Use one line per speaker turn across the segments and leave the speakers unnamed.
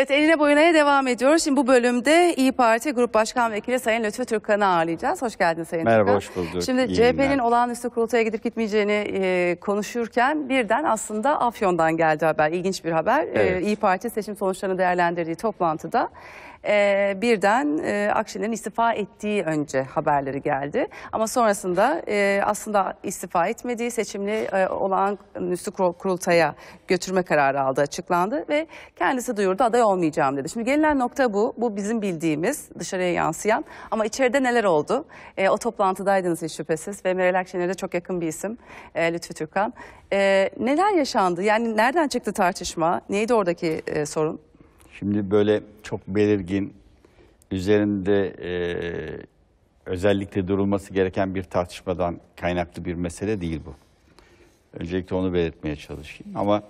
Evet eline boyunaya devam ediyoruz. Şimdi bu bölümde İyi Parti Grup Başkan Vekili Sayın Lütfü Türkkan'ı ağırlayacağız. Hoş geldin Sayın Merhaba, Türkkan. hoş bulduk. Şimdi CHP'nin olağanüstü kurultaya gidip gitmeyeceğini e, konuşurken birden aslında Afyon'dan geldi haber. İlginç bir haber. E, evet. E, İyi Parti seçim sonuçlarını değerlendirdiği toplantıda e, birden e, Akşener'in istifa ettiği önce haberleri geldi. Ama sonrasında e, aslında istifa etmediği seçimli e, üstü kurultaya götürme kararı aldı açıklandı ve kendisi duyurdu aday olmayacağım dedi. Şimdi gelinen nokta bu. Bu bizim bildiğimiz dışarıya yansıyan ama içeride neler oldu? E, o toplantıdaydınız hiç şüphesiz ve Meral Akşener'e çok yakın bir isim e, Lütfü Türkan. E, neler yaşandı? Yani nereden çıktı tartışma? Neydi oradaki e, sorun?
Şimdi böyle çok belirgin, üzerinde e, özellikle durulması gereken bir tartışmadan kaynaklı bir mesele değil bu. Öncelikle onu belirtmeye çalışayım. Ama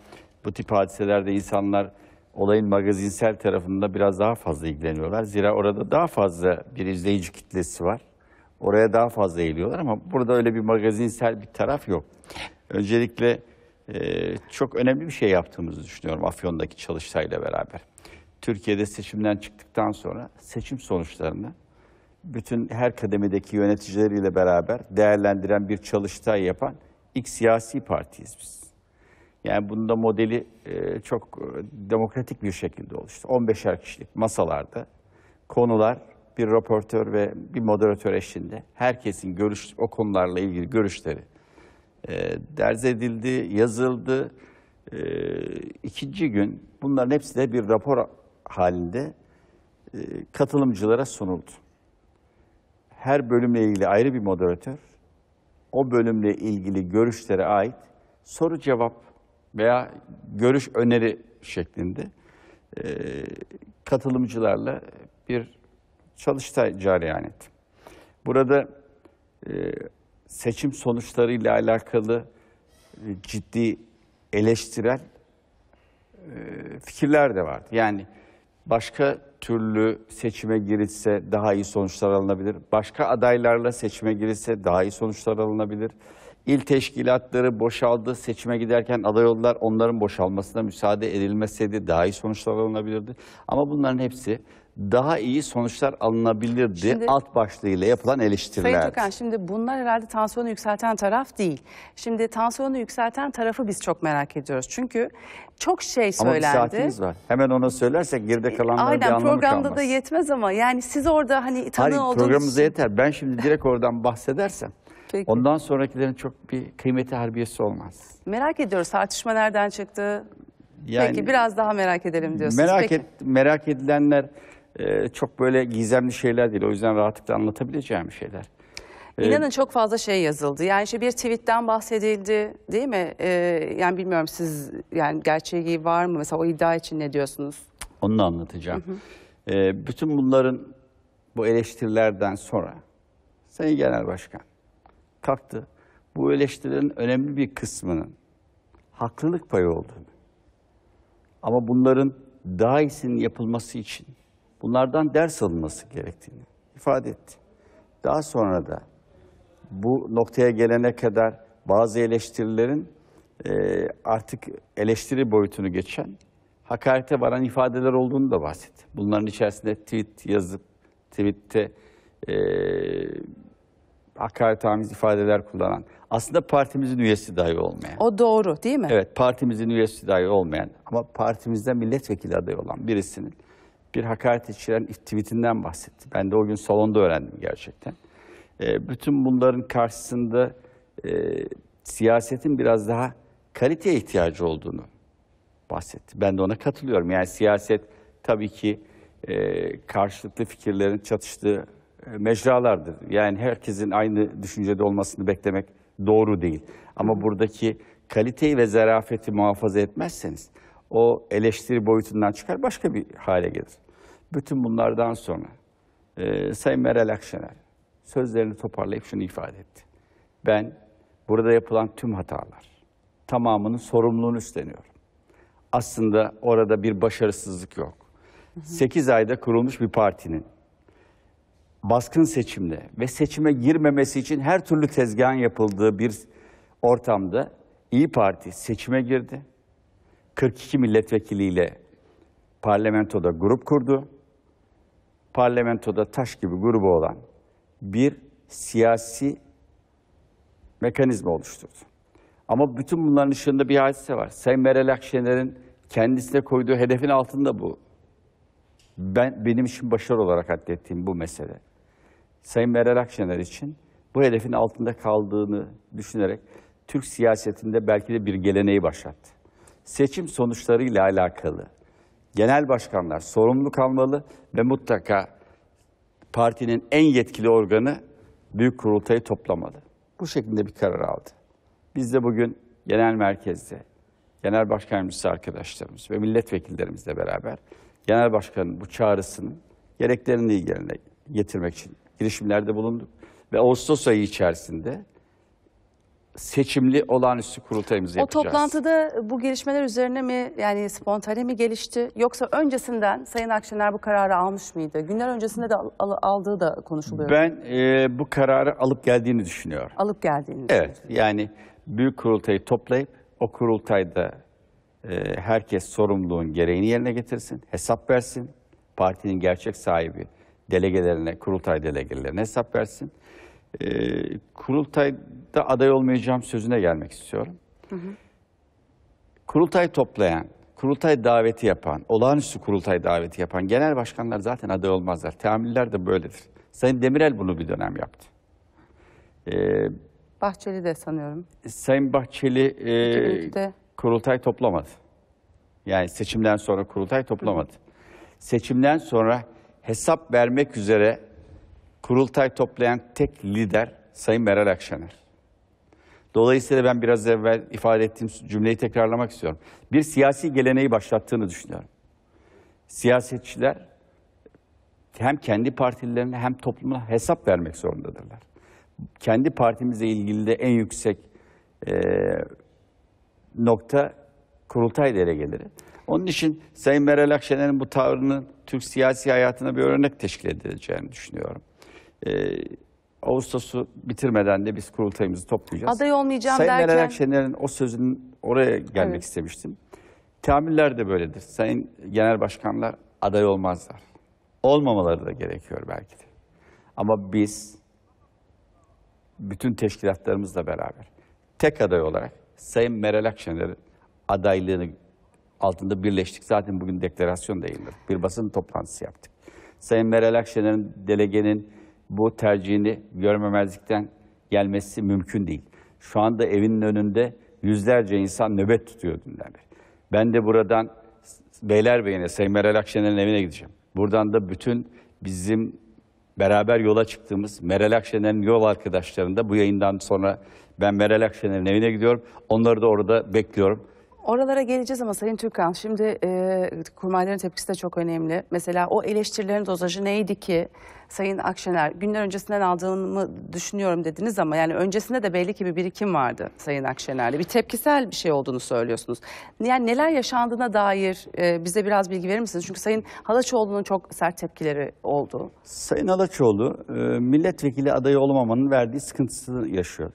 bu tip hadiselerde insanlar olayın magazinsel tarafında biraz daha fazla ilgileniyorlar. Zira orada daha fazla bir izleyici kitlesi var. Oraya daha fazla eğiliyorlar ama burada öyle bir magazinsel bir taraf yok. Öncelikle e, çok önemli bir şey yaptığımızı düşünüyorum Afyon'daki çalıştayla beraber. Türkiye'de seçimden çıktıktan sonra seçim sonuçlarını bütün her kademedeki yöneticileriyle beraber değerlendiren bir çalıştay yapan ilk siyasi partiyiz biz. Yani bunda modeli e, çok e, demokratik bir şekilde oluştu. 15'er kişilik masalarda konular bir raportör ve bir moderatör eşliğinde herkesin görüş o konularla ilgili görüşleri e, derz edildi, yazıldı. E, ikinci gün bunların hepsi de bir rapor halinde e, katılımcılara sunuldu. Her bölümle ilgili ayrı bir moderatör, o bölümle ilgili görüşlere ait soru cevap veya görüş öneri şeklinde e, katılımcılarla bir çalıştay cereyan etti. Burada e, seçim sonuçlarıyla alakalı e, ciddi eleştirel e, fikirler de vardı. Yani başka türlü seçime girilse daha iyi sonuçlar alınabilir. Başka adaylarla seçime girilse daha iyi sonuçlar alınabilir. İl teşkilatları boşaldı. Seçime giderken aday oldular. Onların boşalmasına müsaade edilmeseydi daha iyi sonuçlar alınabilirdi. Ama bunların hepsi daha iyi sonuçlar alınabilirdi şimdi, alt başlığıyla yapılan eleştiriler. Sayın Türkan
şimdi bunlar herhalde tansiyonu yükselten taraf değil. Şimdi tansiyonu yükselten tarafı biz çok merak ediyoruz. Çünkü çok şey söylendi. Ama bir saatimiz var.
Hemen ona söylersek geride e, kalanlara Aynen, bir anlamı kalmaz. Aynen programda da
yetmez ama yani siz orada hani tanı Hayır, olduğunuz... programımıza
yeter. Ben şimdi direkt oradan bahsedersem. Peki. Ondan sonrakilerin çok bir kıymeti harbiyesi olmaz.
Merak ediyoruz tartışma nereden çıktı?
Yani, Peki biraz
daha merak edelim diyorsunuz. Merak, et,
merak edilenler e, çok böyle gizemli şeyler değil. O yüzden rahatlıkla anlatabileceğim şeyler. E, İnanın
çok fazla şey yazıldı. Yani işte bir tweetten bahsedildi değil mi? Ee, yani bilmiyorum siz yani gerçeği var mı? Mesela o iddia için ne diyorsunuz?
Onu da anlatacağım. Hı hı. Ee, bütün bunların bu eleştirilerden sonra Sayın Genel Başkan kalktı. Bu eleştirilerin önemli bir kısmının haklılık payı olduğunu ama bunların daha iyisinin yapılması için bunlardan ders alınması gerektiğini ifade etti. Daha sonra da bu noktaya gelene kadar bazı eleştirilerin e, artık eleştiri boyutunu geçen hakarete varan ifadeler olduğunu da bahsetti. Bunların içerisinde tweet yazıp tweette e, hakaretamiz ifadeler kullanan, aslında partimizin üyesi dahi olmayan.
O doğru değil mi?
Evet, partimizin üyesi dahi olmayan ama partimizde milletvekili adayı olan birisinin bir hakaret içeren tweetinden bahsetti. Ben de o gün salonda öğrendim gerçekten. E, bütün bunların karşısında e, siyasetin biraz daha kaliteye ihtiyacı olduğunu bahsetti. Ben de ona katılıyorum. Yani siyaset tabii ki e, karşılıklı fikirlerin çatıştığı e, mecralardır. Yani herkesin aynı düşüncede olmasını beklemek doğru değil. Ama buradaki kaliteyi ve zarafeti muhafaza etmezseniz o eleştiri boyutundan çıkar başka bir hale gelir. Bütün bunlardan sonra e, Sayın Meral Akşener sözlerini toparlayıp şunu ifade etti. Ben burada yapılan tüm hatalar tamamının sorumluluğunu üstleniyorum. Aslında orada bir başarısızlık yok. Sekiz ayda kurulmuş bir partinin baskın seçimle ve seçime girmemesi için her türlü tezgahın yapıldığı bir ortamda İyi Parti seçime girdi. 42 milletvekiliyle parlamentoda grup kurdu. Parlamentoda taş gibi grubu olan bir siyasi mekanizma oluşturdu. Ama bütün bunların ışığında bir hadise var. Sayın Meral Akşener'in kendisine koyduğu hedefin altında bu. Ben Benim için başarı olarak adettiğim bu mesele. Sayın Meral Akşener için bu hedefin altında kaldığını düşünerek Türk siyasetinde belki de bir geleneği başlattı seçim sonuçlarıyla alakalı genel başkanlar sorumlu kalmalı ve mutlaka partinin en yetkili organı büyük kurultayı toplamalı. Bu şekilde bir karar aldı. Biz de bugün genel merkezde genel başkan arkadaşlarımız ve milletvekillerimizle beraber genel başkanın bu çağrısının gereklerini yerine getirmek için girişimlerde bulunduk ve Ağustos ayı içerisinde seçimli olağanüstü kurultayımızı yapacağız. O
toplantıda bu gelişmeler üzerine mi yani spontane mi gelişti yoksa öncesinden Sayın Akşener bu kararı almış mıydı? Günler öncesinde de al, aldığı da konuşuluyor. Ben
e, bu kararı alıp geldiğini düşünüyorum.
Alıp geldiğini Evet
yani büyük kurultayı toplayıp o kurultayda e, herkes sorumluluğun gereğini yerine getirsin, hesap versin. Partinin gerçek sahibi delegelerine, kurultay delegelerine hesap versin e, kurultayda aday olmayacağım sözüne gelmek istiyorum. Hı hı. Kurultay toplayan, kurultay daveti yapan, olağanüstü kurultay daveti yapan genel başkanlar zaten aday olmazlar. Teamüller de böyledir. Sayın Demirel bunu bir dönem yaptı. Ee,
Bahçeli de sanıyorum.
Sayın Bahçeli e, kurultay toplamadı. Yani seçimden sonra kurultay toplamadı. Hı. Seçimden sonra hesap vermek üzere kurultay toplayan tek lider Sayın Meral Akşener. Dolayısıyla ben biraz evvel ifade ettiğim cümleyi tekrarlamak istiyorum. Bir siyasi geleneği başlattığını düşünüyorum. Siyasetçiler hem kendi partilerine hem topluma hesap vermek zorundadırlar. Kendi partimizle ilgili de en yüksek e, nokta kurultay delegeleri. Onun için Sayın Meral Akşener'in bu tavrının Türk siyasi hayatına bir örnek teşkil edileceğini düşünüyorum. E, Ağustos'u bitirmeden de biz kurultayımızı toplayacağız. Aday olmayacağım Sayın derken... Meral Akşener'in o sözünün oraya gelmek evet. istemiştim. Teamüller de böyledir. Sayın genel başkanlar aday olmazlar. Olmamaları da gerekiyor belki de. Ama biz bütün teşkilatlarımızla beraber tek aday olarak Sayın Meral Akşener'in adaylığını altında birleştik. Zaten bugün deklarasyon da yayınladık. Bir basın toplantısı yaptık. Sayın Meral Akşener'in delegenin bu tercihini görmemezlikten gelmesi mümkün değil. Şu anda evinin önünde yüzlerce insan nöbet tutuyor dünden beri. Ben de buradan Beylerbeyi'ne, Sayın Meral Akşener'in evine gideceğim. Buradan da bütün bizim beraber yola çıktığımız Meral Akşener'in yol arkadaşlarını bu yayından sonra ben Meral Akşener'in evine gidiyorum. Onları da orada bekliyorum.
Oralara geleceğiz ama Sayın Türkan şimdi e, kurmayların tepkisi de çok önemli. Mesela o eleştirilerin dozajı neydi ki Sayın Akşener günler öncesinden aldığımı düşünüyorum dediniz ama yani öncesinde de belli ki bir birikim vardı Sayın Akşener'le. Bir tepkisel bir şey olduğunu söylüyorsunuz. Yani neler yaşandığına dair e, bize biraz bilgi verir misiniz? Çünkü Sayın Halaçoğlu'nun çok sert tepkileri oldu.
Sayın Halaçoğlu e, milletvekili adayı olamamanın verdiği sıkıntısını yaşıyor.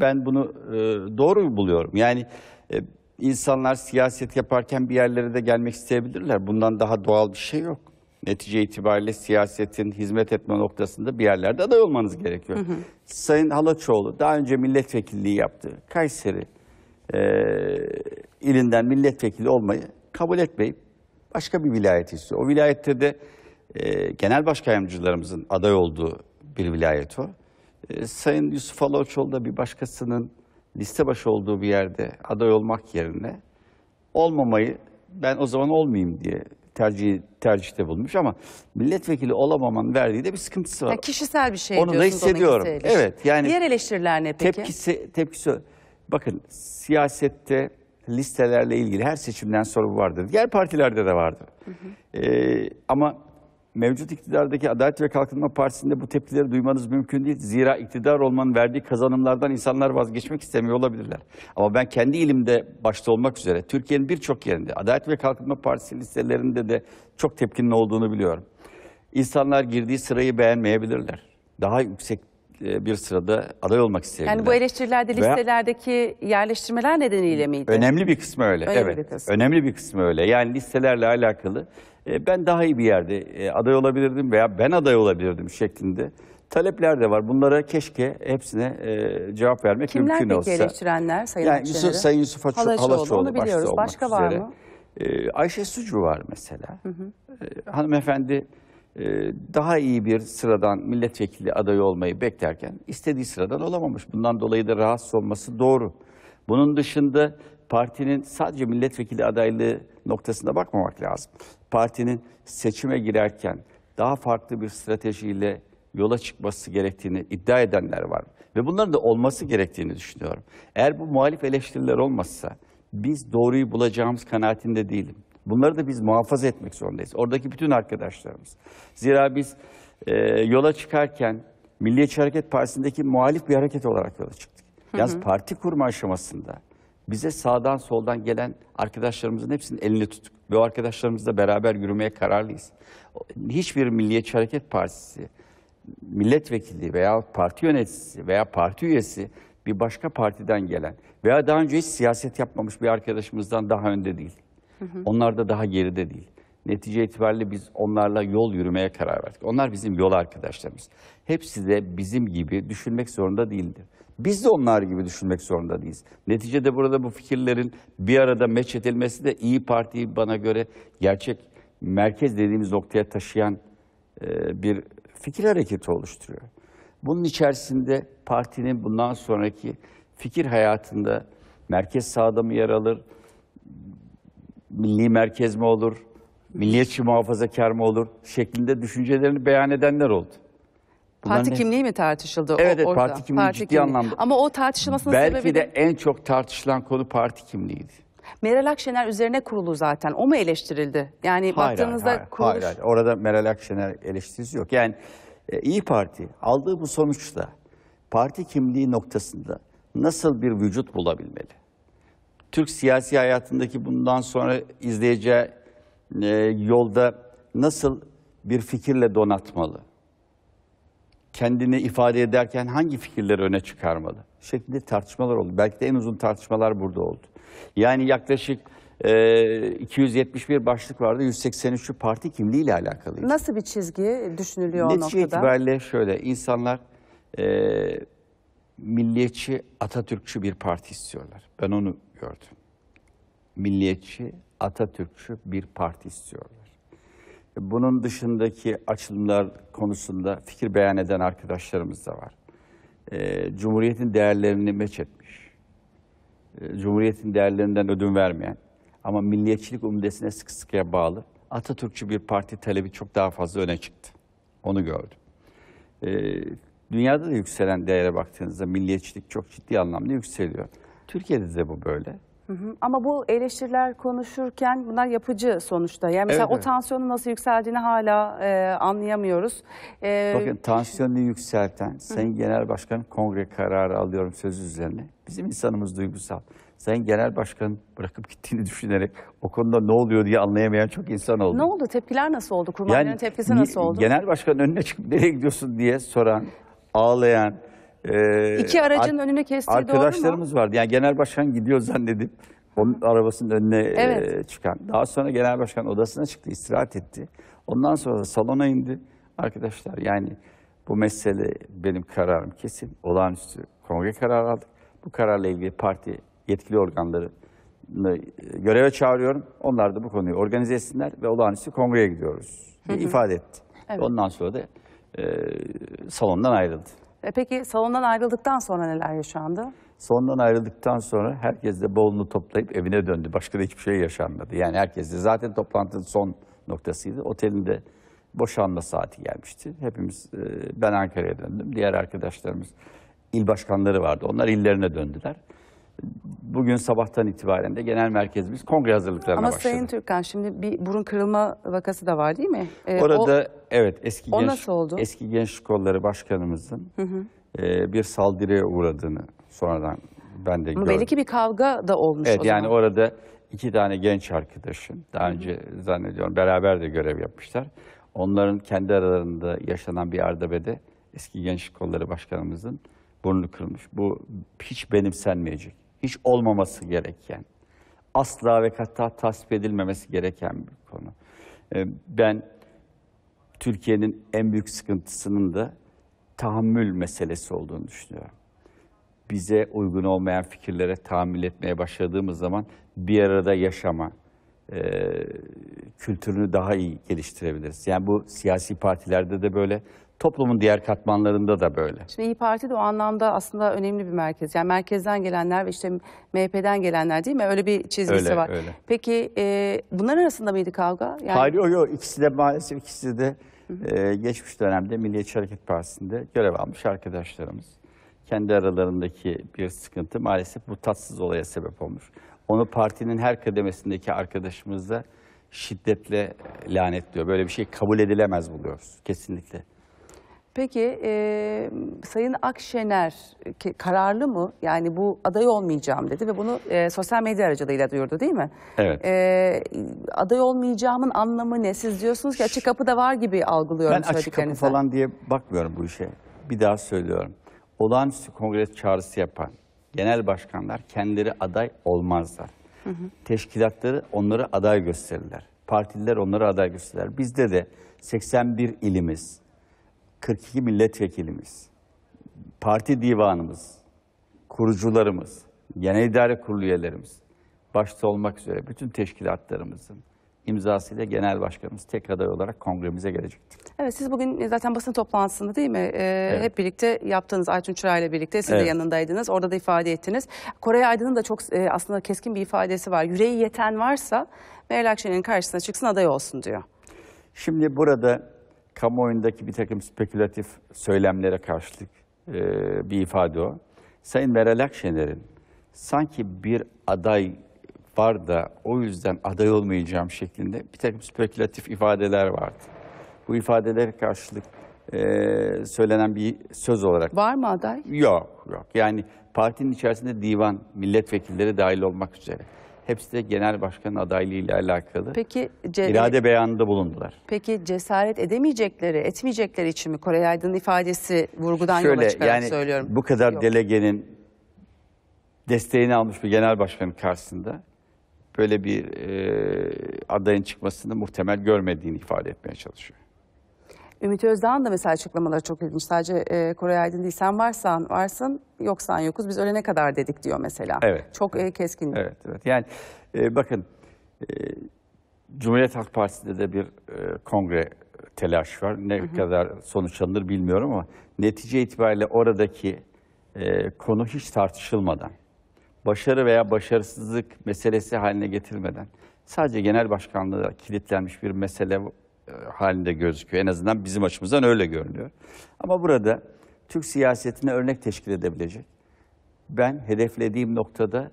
Ben bunu e, doğru buluyorum. Yani... E, İnsanlar siyaset yaparken bir yerlere de gelmek isteyebilirler. Bundan daha doğal bir şey yok. Netice itibariyle siyasetin hizmet etme noktasında bir yerlerde aday olmanız gerekiyor. Hı hı. Sayın Halaçoğlu daha önce milletvekilliği yaptı. Kayseri e, ilinden milletvekili olmayı kabul etmeyip başka bir vilayet istiyor. O vilayette de e, genel başkan yardımcılarımızın aday olduğu bir vilayet o. E, Sayın Yusuf Alaoçoğlu da bir başkasının liste başı olduğu bir yerde aday olmak yerine olmamayı ben o zaman olmayayım diye tercih tercihte bulmuş ama milletvekili olamaman verdiği de bir sıkıntısı var. Yani
kişisel bir şey Onu da hissediyorum. evet yani. Diğer eleştiriler ne peki? Tepkisi,
tepkisi bakın siyasette listelerle ilgili her seçimden sonra bu vardır. Diğer partilerde de vardır. Hı hı. Ee, ama mevcut iktidardaki Adalet ve Kalkınma Partisi'nde bu tepkileri duymanız mümkün değil. Zira iktidar olmanın verdiği kazanımlardan insanlar vazgeçmek istemiyor olabilirler. Ama ben kendi ilimde başta olmak üzere Türkiye'nin birçok yerinde Adalet ve Kalkınma Partisi listelerinde de çok tepkinin olduğunu biliyorum. İnsanlar girdiği sırayı beğenmeyebilirler. Daha yüksek e, bir sırada aday olmak istediler. Yani bu
eleştirilerde listelerdeki Ve, yerleştirmeler nedeniyle miydi? Önemli
bir kısmı öyle. öyle evet. Bir Önemli bir kısmı öyle. Yani listelerle alakalı e, ben daha iyi bir yerde e, aday olabilirdim veya ben aday olabilirdim şeklinde talepler de var. Bunlara keşke hepsine cevap vermek Kimler mümkün olsa. Kimler peki
eleştirenler Sayın yani Yusuf, Sayın Yusuf Açı, Halaşoğlu, Halaşoğlu başta olmak Başka üzere. var mı?
Ayşe Sucu var mesela.
Hı hı.
hanımefendi e, daha iyi bir sıradan milletvekili adayı olmayı beklerken istediği sıradan olamamış. Bundan dolayı da rahatsız olması doğru. Bunun dışında partinin sadece milletvekili adaylığı noktasına bakmamak lazım. Partinin seçime girerken daha farklı bir stratejiyle yola çıkması gerektiğini iddia edenler var. Ve bunların da olması gerektiğini düşünüyorum. Eğer bu muhalif eleştiriler olmazsa biz doğruyu bulacağımız kanaatinde değilim. Bunları da biz muhafaza etmek zorundayız. Oradaki bütün arkadaşlarımız. Zira biz e, yola çıkarken Milliyetçi Hareket Partisi'ndeki muhalif bir hareket olarak yola çıktık. Hı hı. parti kurma aşamasında bize sağdan soldan gelen arkadaşlarımızın hepsinin elini tuttuk. Ve o arkadaşlarımızla beraber yürümeye kararlıyız. Hiçbir Milliyetçi Hareket Partisi, milletvekili veya parti yöneticisi veya parti üyesi bir başka partiden gelen veya daha önce hiç siyaset yapmamış bir arkadaşımızdan daha önde değil. Onlar da daha geride değil. Netice itibariyle biz onlarla yol yürümeye karar verdik. Onlar bizim yol arkadaşlarımız. Hepsi de bizim gibi düşünmek zorunda değildir. Biz de onlar gibi düşünmek zorunda değiliz. Neticede burada bu fikirlerin bir arada meç edilmesi de İyi Parti bana göre gerçek merkez dediğimiz noktaya taşıyan e, bir fikir hareketi oluşturuyor. Bunun içerisinde partinin bundan sonraki fikir hayatında merkez sağda mı yer alır, milli merkez mi olur, milliyetçi muhafazakar mı olur şeklinde düşüncelerini beyan edenler oldu. Bunların parti ne? kimliği
mi tartışıldı? Evet, evet orada. parti kimliği parti ciddi kimliği. anlamda. Ama o tartışılmasının Belki sebebi... Belki
de en çok tartışılan konu parti kimliğiydi.
Meral Akşener üzerine kurulu zaten. O mu eleştirildi? Yani hayır, baktığınızda hayır, kuruluş... Hayır, hayır.
Orada Meral Akşener eleştirisi yok. Yani e, İyi Parti aldığı bu sonuçta parti kimliği noktasında nasıl bir vücut bulabilmeli? Türk siyasi hayatındaki bundan sonra izleyeceği e, yolda nasıl bir fikirle donatmalı? Kendini ifade ederken hangi fikirleri öne çıkarmalı? Şeklinde tartışmalar oldu. Belki de en uzun tartışmalar burada oldu. Yani yaklaşık e, 271 başlık vardı. 183'ü parti kimliğiyle alakalıydı.
Nasıl bir çizgi düşünülüyor Netice o noktada? Netice itibariyle
şöyle insanlar e, milliyetçi Atatürkçü bir parti istiyorlar. Ben onu yapıyordu. Milliyetçi, Atatürkçü bir parti istiyorlar. Bunun dışındaki açılımlar konusunda fikir beyan eden arkadaşlarımız da var. Ee, Cumhuriyet'in değerlerini meç etmiş. Ee, Cumhuriyet'in değerlerinden ödün vermeyen ama milliyetçilik umdesine sıkı sıkıya bağlı Atatürkçü bir parti talebi çok daha fazla öne çıktı. Onu gördüm. Ee, dünyada da yükselen değere baktığınızda milliyetçilik çok ciddi anlamda yükseliyor. Türkiye'de de bu böyle.
Ama bu eleştiriler konuşurken bunlar yapıcı sonuçta. Yani mesela evet, o tansiyonun nasıl yükseldiğini hala e, anlayamıyoruz. E, Bakın
tansiyonunu yükselten, Sayın Genel Başkan kongre kararı alıyorum sözü üzerine. Bizim insanımız duygusal. Sayın Genel Başkan bırakıp gittiğini düşünerek o konuda ne oluyor diye anlayamayan çok insan oldu. Ne
oldu? Tepkiler nasıl oldu? Kurbanların yani, tepkisi nasıl oldu? Genel
Başkan'ın önüne çıkıp nereye gidiyorsun diye soran, ağlayan, ee, İki aracın ar önüne kestiği Arkadaşlarımız doğru mu? vardı. Yani genel başkan gidiyor zannedip onun arabasının önüne e, evet. e, çıkan. Daha sonra genel başkan odasına çıktı, istirahat etti. Ondan sonra da salona indi. Arkadaşlar yani bu mesele benim kararım kesin. Olağanüstü kongre kararı aldık. Bu kararla ilgili parti yetkili organları e, göreve çağırıyorum. Onlar da bu konuyu organize etsinler ve olağanüstü kongreye gidiyoruz hı hı. ifade etti. Evet. Ondan sonra da e, salondan ayrıldı.
E peki salondan ayrıldıktan sonra neler yaşandı?
Salondan ayrıldıktan sonra herkes de bavulunu toplayıp evine döndü. Başka da hiçbir şey yaşanmadı. Yani herkes de zaten toplantının son noktasıydı. Otelinde boşanma saati gelmişti. Hepimiz, e, ben Ankara'ya döndüm. Diğer arkadaşlarımız il başkanları vardı. Onlar illerine döndüler bugün sabahtan itibaren de genel merkezimiz kongre hazırlıklarına Ama başladı. Ama
Sayın Türkan şimdi bir burun kırılma vakası da var değil mi? Ee, Orada o,
evet eski o genç, eski genç kolları başkanımızın hı hı. E, bir saldırıya uğradığını sonradan ben de Ama gördüm. Belli ki
bir kavga da olmuş evet, o yani
orada iki tane genç arkadaşın, daha önce zannediyorum beraber de görev yapmışlar. Onların kendi aralarında yaşanan bir ardabede eski genç kolları başkanımızın burnu kırılmış. Bu hiç benimsenmeyecek hiç olmaması gereken, asla ve kata tasvip edilmemesi gereken bir konu. Ee, ben Türkiye'nin en büyük sıkıntısının da tahammül meselesi olduğunu düşünüyorum. Bize uygun olmayan fikirlere tahammül etmeye başladığımız zaman bir arada yaşama e, kültürünü daha iyi geliştirebiliriz. Yani bu siyasi partilerde de böyle, Toplumun diğer katmanlarında da böyle.
Şimdi İyi Parti de o anlamda aslında önemli bir merkez. Yani merkezden gelenler ve işte MHP'den gelenler değil mi? Öyle bir çizgisi öyle, var. Öyle. Peki e, bunların arasında mıydı kavga? Yani... Hayır
yok yok ikisi de maalesef ikisi de Hı -hı. e, geçmiş dönemde Milliyetçi Hareket Partisi'nde görev almış arkadaşlarımız. Kendi aralarındaki bir sıkıntı maalesef bu tatsız olaya sebep olmuş. Onu partinin her kademesindeki arkadaşımız da şiddetle lanetliyor. Böyle bir şey kabul edilemez buluyoruz kesinlikle.
Peki e, Sayın Akşener kararlı mı? Yani bu aday olmayacağım dedi ve bunu e, sosyal medya aracılığıyla duyurdu değil mi? Evet. E, aday olmayacağımın anlamı ne? Siz diyorsunuz ki açık kapı da var gibi algılıyorum Ben açık kapı falan
diye bakmıyorum bu işe. Bir daha söylüyorum. Olağanüstü kongre çağrısı yapan genel başkanlar kendileri aday olmazlar. Hı hı. Teşkilatları onları aday gösterirler. Partililer onları aday gösterirler. Bizde de 81 ilimiz, 42 milletvekilimiz, parti divanımız, kurucularımız, genel idare kurulu üyelerimiz, başta olmak üzere bütün teşkilatlarımızın imzasıyla genel başkanımız tek aday olarak kongremize gelecektir.
Evet siz bugün zaten basın toplantısında değil mi? Ee, evet. Hep birlikte yaptığınız Aytun Çıra ile birlikte siz evet. de yanındaydınız. Orada da ifade ettiniz. Koray Aydın'ın da çok e, aslında keskin bir ifadesi var. Yüreği yeten varsa Meral Akşener'in karşısına çıksın aday olsun diyor.
Şimdi burada kamuoyundaki bir takım spekülatif söylemlere karşılık e, bir ifade o. Sayın Meral Akşener'in sanki bir aday var da o yüzden aday olmayacağım şeklinde bir takım spekülatif ifadeler vardı. Bu ifadelere karşılık e, söylenen bir söz olarak. Var mı aday? Yok, yok. Yani partinin içerisinde divan, milletvekilleri dahil olmak üzere. Hepsi de genel başkan adaylığıyla alakalı
Peki, ce- irade
beyanında bulundular.
Peki cesaret edemeyecekleri, etmeyecekleri için mi Koray Aydın'ın ifadesi vurgudan Şöyle, yola çıkarak yani
söylüyorum? Bu kadar Yok. delegenin desteğini almış bir genel başkanın karşısında böyle bir e, adayın çıkmasını muhtemel görmediğini ifade etmeye çalışıyor.
Ümit Özdağ'ın da mesela açıklamaları çok ilginç. Sadece e, Koray Aydın değil sen varsan varsın yoksan yokuz biz ölene kadar dedik diyor mesela. Evet. Çok e, keskin. Evet
evet yani e, bakın e, Cumhuriyet Halk Partisi'nde de bir e, kongre telaş var. Ne hı hı. kadar sonuçlanır bilmiyorum ama netice itibariyle oradaki e, konu hiç tartışılmadan, başarı veya başarısızlık meselesi haline getirmeden, sadece genel başkanlığı kilitlenmiş bir mesele e, halinde gözüküyor. En azından bizim açımızdan öyle görünüyor. Ama burada Türk siyasetine örnek teşkil edebilecek. Ben hedeflediğim noktada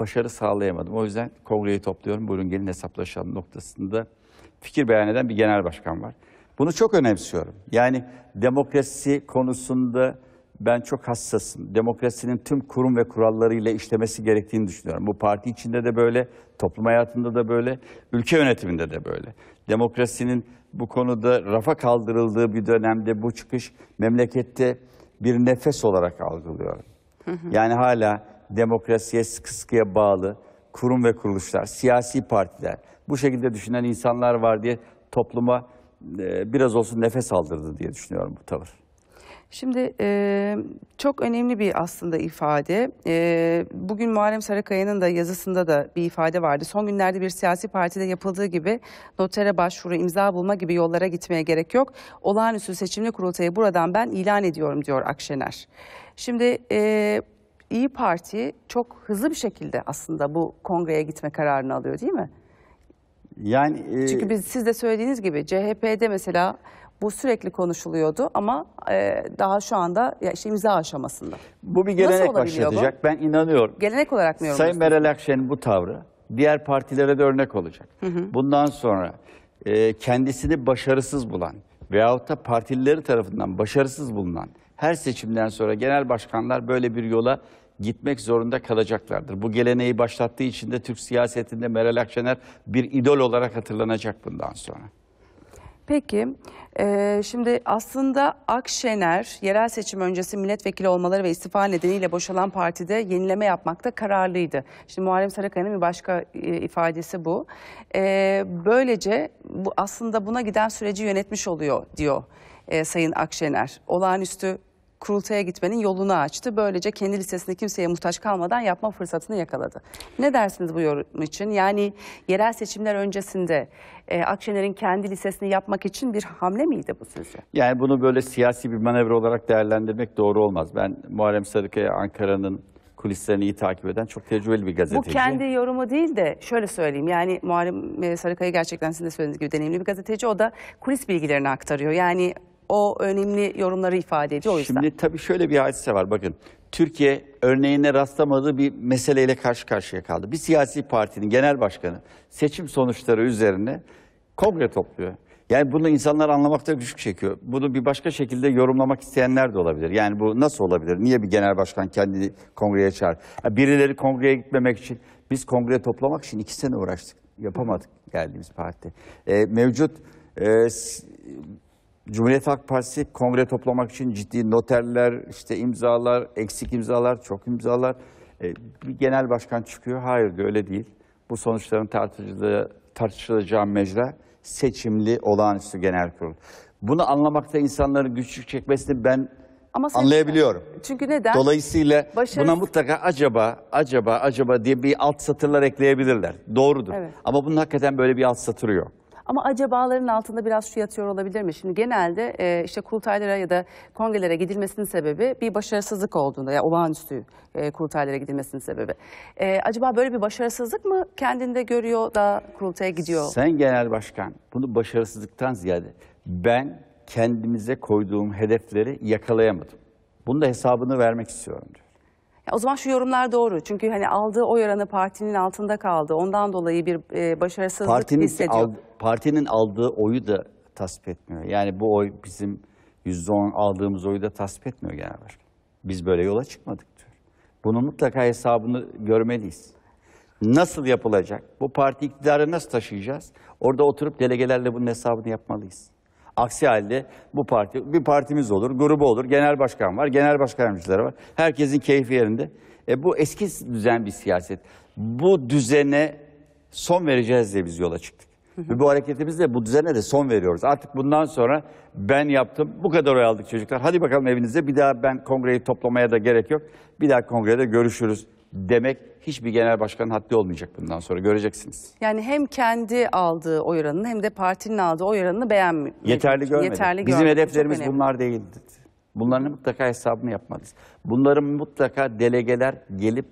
başarı sağlayamadım. O yüzden kongreyi topluyorum. Buyurun gelin hesaplaşalım noktasında fikir beyan eden bir genel başkan var. Bunu çok önemsiyorum. Yani demokrasi konusunda ben çok hassasım. Demokrasinin tüm kurum ve kurallarıyla işlemesi gerektiğini düşünüyorum. Bu parti içinde de böyle, toplum hayatında da böyle, ülke yönetiminde de böyle. Demokrasinin bu konuda rafa kaldırıldığı bir dönemde bu çıkış memlekette bir nefes olarak algılıyorum. Yani hala demokrasiye sıkı sıkıya bağlı kurum ve kuruluşlar, siyasi partiler, bu şekilde düşünen insanlar var diye topluma e, biraz olsun nefes aldırdı diye düşünüyorum bu tavır.
Şimdi e, çok önemli bir aslında ifade. E, bugün Muharrem Sarıkaya'nın da yazısında da bir ifade vardı. Son günlerde bir siyasi partide yapıldığı gibi notere başvuru, imza bulma gibi yollara gitmeye gerek yok. Olağanüstü seçimli kurultayı buradan ben ilan ediyorum diyor Akşener. Şimdi e, İyi Parti çok hızlı bir şekilde aslında bu kongreye gitme kararını alıyor değil mi?
Yani e... Çünkü
biz siz de söylediğiniz gibi CHP'de mesela bu sürekli konuşuluyordu ama e, daha şu anda ya işte imza aşamasında.
Bu bir gelenek başlatacak. Bu? Ben inanıyorum. Gelenek
olarak mı yorumluyorsunuz? Sayın Meral
Akşener'in bu tavrı diğer partilere de örnek olacak. Hı hı. Bundan sonra e, kendisini başarısız bulan veyahut da partilileri tarafından başarısız bulunan her seçimden sonra genel başkanlar böyle bir yola gitmek zorunda kalacaklardır. Bu geleneği başlattığı için de Türk siyasetinde Meral Akşener bir idol olarak hatırlanacak bundan sonra.
Peki, e, şimdi aslında Akşener yerel seçim öncesi milletvekili olmaları ve istifa nedeniyle boşalan partide yenileme yapmakta kararlıydı. Şimdi Muharrem Sarıkaya'nın bir başka e, ifadesi bu. E, böylece bu aslında buna giden süreci yönetmiş oluyor diyor e, Sayın Akşener. Olağanüstü kurultaya gitmenin yolunu açtı. Böylece kendi lisesinde kimseye muhtaç kalmadan yapma fırsatını yakaladı. Ne dersiniz bu yorum için? Yani yerel seçimler öncesinde e, Akşener'in kendi lisesini yapmak için bir hamle miydi bu sizce?
Yani bunu böyle siyasi bir manevra olarak değerlendirmek doğru olmaz. Ben Muharrem Sarıkaya Ankara'nın kulislerini iyi takip eden çok tecrübeli bir gazeteci. Bu kendi
yorumu değil de şöyle söyleyeyim yani Muharrem e, Sarıkaya gerçekten sizin de söylediğiniz gibi deneyimli bir gazeteci o da kulis bilgilerini aktarıyor. Yani o önemli yorumları ifade ediyor o yüzden.
Şimdi tabii şöyle bir hadise var bakın. Türkiye örneğine rastlamadığı bir meseleyle karşı karşıya kaldı. Bir siyasi partinin genel başkanı seçim sonuçları üzerine kongre topluyor. Yani bunu insanlar anlamakta güçlük çekiyor. Bunu bir başka şekilde yorumlamak isteyenler de olabilir. Yani bu nasıl olabilir? Niye bir genel başkan kendini kongreye çağır? Yani birileri kongreye gitmemek için. Biz kongre toplamak için iki sene uğraştık. Yapamadık geldiğimiz parti. Ee, mevcut e, Cumhuriyet Halk Partisi kongre toplamak için ciddi noterler, işte imzalar, eksik imzalar, çok imzalar. E, bir genel başkan çıkıyor, hayır diyor öyle değil. Bu sonuçların tartışılacağı, tartışılacağı mecra seçimli olağanüstü genel kurul. Bunu anlamakta insanların güçlük çekmesini ben
ama sen- anlayabiliyorum. Çünkü neden? Dolayısıyla
Başarı- buna mutlaka acaba, acaba, acaba diye bir alt satırlar ekleyebilirler. Doğrudur. Evet. Ama bunun hakikaten böyle bir alt satırı yok.
Ama acabaların altında biraz şu yatıyor olabilir mi? Şimdi genelde e, işte kurultaylara ya da kongrelere gidilmesinin sebebi bir başarısızlık olduğunda ya yani olağanüstü e, kurultaylara gidilmesinin sebebi. E, acaba böyle bir başarısızlık mı kendinde görüyor da kurultaya gidiyor? Sen
genel başkan bunu başarısızlıktan ziyade ben kendimize koyduğum hedefleri yakalayamadım. Bunun da hesabını vermek istiyorum diyor.
Ya o zaman şu yorumlar doğru. Çünkü hani aldığı oy oranı partinin altında kaldı. Ondan dolayı bir e, başarısızlık partinin, hissediyor. Al,
partinin aldığı oyu da tasvip etmiyor. Yani bu oy bizim yüzde on aldığımız oyu da tasvip etmiyor genel başkan. Biz böyle yola çıkmadık diyor. Bunun mutlaka hesabını görmeliyiz. Nasıl yapılacak? Bu parti iktidarı nasıl taşıyacağız? Orada oturup delegelerle bunun hesabını yapmalıyız. Aksi halde bu parti, bir partimiz olur, grubu olur, genel başkan var, genel başkan yardımcıları var. Herkesin keyfi yerinde. E, bu eski düzen bir siyaset. Bu düzene son vereceğiz diye biz yola çıktık. Ve bu hareketimizle bu düzene de son veriyoruz. Artık bundan sonra ben yaptım, bu kadar oy aldık çocuklar. Hadi bakalım evinize bir daha ben kongreyi toplamaya da gerek yok. Bir daha kongrede görüşürüz demek hiçbir genel başkanın haddi olmayacak bundan sonra göreceksiniz.
Yani hem kendi aldığı oy oranını hem de partinin aldığı oy oranını beğenmiyor. Yeterli görmedik. Yeterli Bizim görmedik. hedeflerimiz
bunlar değildi. Bunların mutlaka hesabını yapmalıyız. Bunların mutlaka delegeler gelip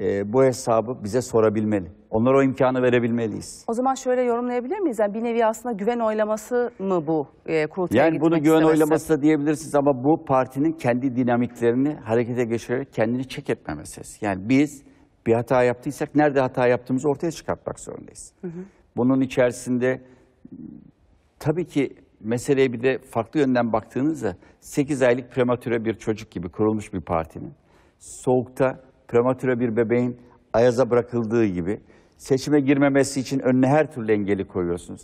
e, bu hesabı bize sorabilmeli. Onlara o imkanı verebilmeliyiz.
O zaman şöyle yorumlayabilir miyiz? Yani bir nevi aslında güven oylaması mı bu e, kurultaya Yani bunu güven istemesi? oylaması da
diyebilirsiniz ama bu partinin kendi dinamiklerini harekete geçirerek kendini çek etme meselesi. Yani biz bir hata yaptıysak nerede hata yaptığımızı ortaya çıkartmak zorundayız. Hı hı. Bunun içerisinde tabii ki meseleye bir de farklı yönden baktığınızda 8 aylık prematüre bir çocuk gibi kurulmuş bir partinin soğukta prematüre bir bebeğin ayaza bırakıldığı gibi Seçime girmemesi için önüne her türlü engeli koyuyorsunuz.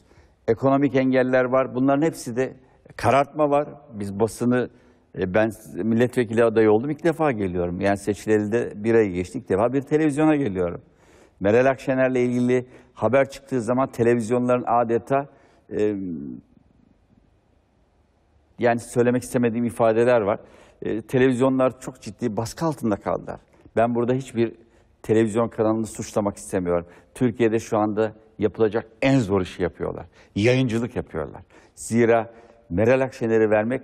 Ekonomik engeller var. Bunların hepsi de karartma var. Biz basını e, ben milletvekili adayı oldum ilk defa geliyorum. Yani seçileli de bir ay geçti ilk defa bir televizyona geliyorum. Meral Akşener'le ilgili haber çıktığı zaman televizyonların adeta e, yani söylemek istemediğim ifadeler var. E, televizyonlar çok ciddi baskı altında kaldılar. Ben burada hiçbir televizyon kanalını suçlamak istemiyorum. Türkiye'de şu anda yapılacak en zor işi yapıyorlar. Yayıncılık yapıyorlar. Zira Meral Akşener'i vermek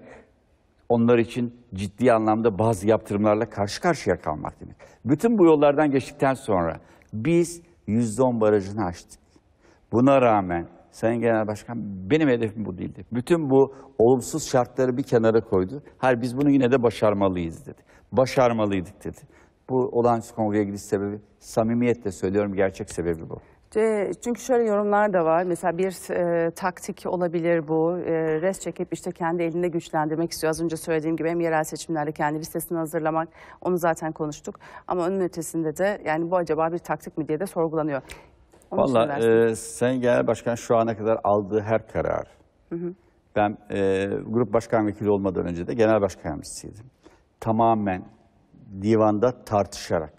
onlar için ciddi anlamda bazı yaptırımlarla karşı karşıya kalmak demek. Bütün bu yollardan geçtikten sonra biz %10 barajını açtık. Buna rağmen Sayın Genel Başkan benim hedefim bu değildi. Bütün bu olumsuz şartları bir kenara koydu. Hayır biz bunu yine de başarmalıyız dedi. Başarmalıydık dedi. Bu olağanüstü kongreye gidiş sebebi samimiyetle söylüyorum gerçek sebebi bu.
Ee, çünkü şöyle yorumlar da var. Mesela bir e, taktik olabilir bu. E, ee, rest çekip işte kendi elinde güçlendirmek istiyor. Az önce söylediğim gibi hem yerel seçimlerde kendi listesini hazırlamak. Onu zaten konuştuk. Ama onun ötesinde de yani bu acaba bir taktik mi diye de sorgulanıyor. Onu Valla e,
Sayın Genel Başkan şu ana kadar aldığı her karar. Hı hı. Ben e, grup başkan vekili olmadan önce de genel başkan Tamamen divanda tartışarak,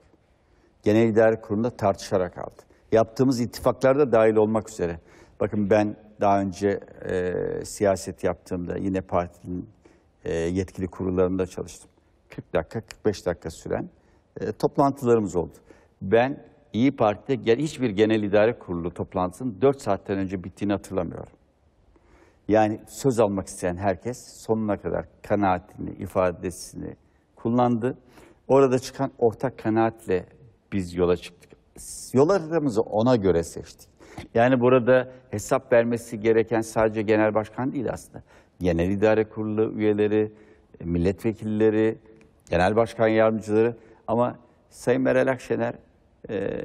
genel idare kurulunda tartışarak aldı. Yaptığımız ittifaklarda dahil olmak üzere. Bakın ben daha önce e, siyaset yaptığımda yine partinin e, yetkili kurullarında çalıştım. 40 dakika, 45 dakika süren e, toplantılarımız oldu. Ben İyi Parti'de hiçbir genel idare kurulu toplantısının 4 saatten önce bittiğini hatırlamıyorum. Yani söz almak isteyen herkes sonuna kadar kanaatini, ifadesini kullandı. Orada çıkan ortak kanaatle biz yola çıktık. Yollarımızı ona göre seçtik. Yani burada hesap vermesi gereken sadece genel başkan değil aslında. Genel idare kurulu üyeleri, milletvekilleri, genel başkan yardımcıları ama Sayın Meral Akşener e,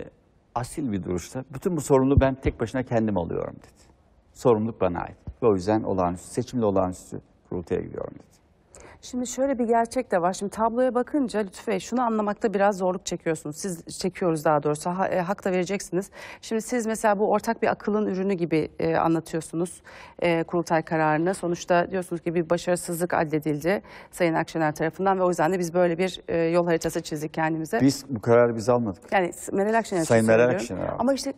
asil bir duruşta bütün bu sorumluluğu ben tek başına kendim alıyorum dedi. Sorumluluk bana ait. Ve o yüzden olağanüstü, seçimli olağanüstü kurultaya gidiyorum dedi.
Şimdi şöyle bir gerçek de var. Şimdi tabloya bakınca Lütfü şunu anlamakta biraz zorluk çekiyorsunuz. Siz çekiyoruz daha doğrusu. Ha, e, hak da vereceksiniz. Şimdi siz mesela bu ortak bir akılın ürünü gibi e, anlatıyorsunuz e, kurultay kararını. Sonuçta diyorsunuz ki bir başarısızlık addedildi Sayın Akşener tarafından ve o yüzden de biz böyle bir e, yol haritası çizdik kendimize. Biz
bu kararı biz almadık.
Yani Meral Akşener Sayın Meral Akşener. Ama işte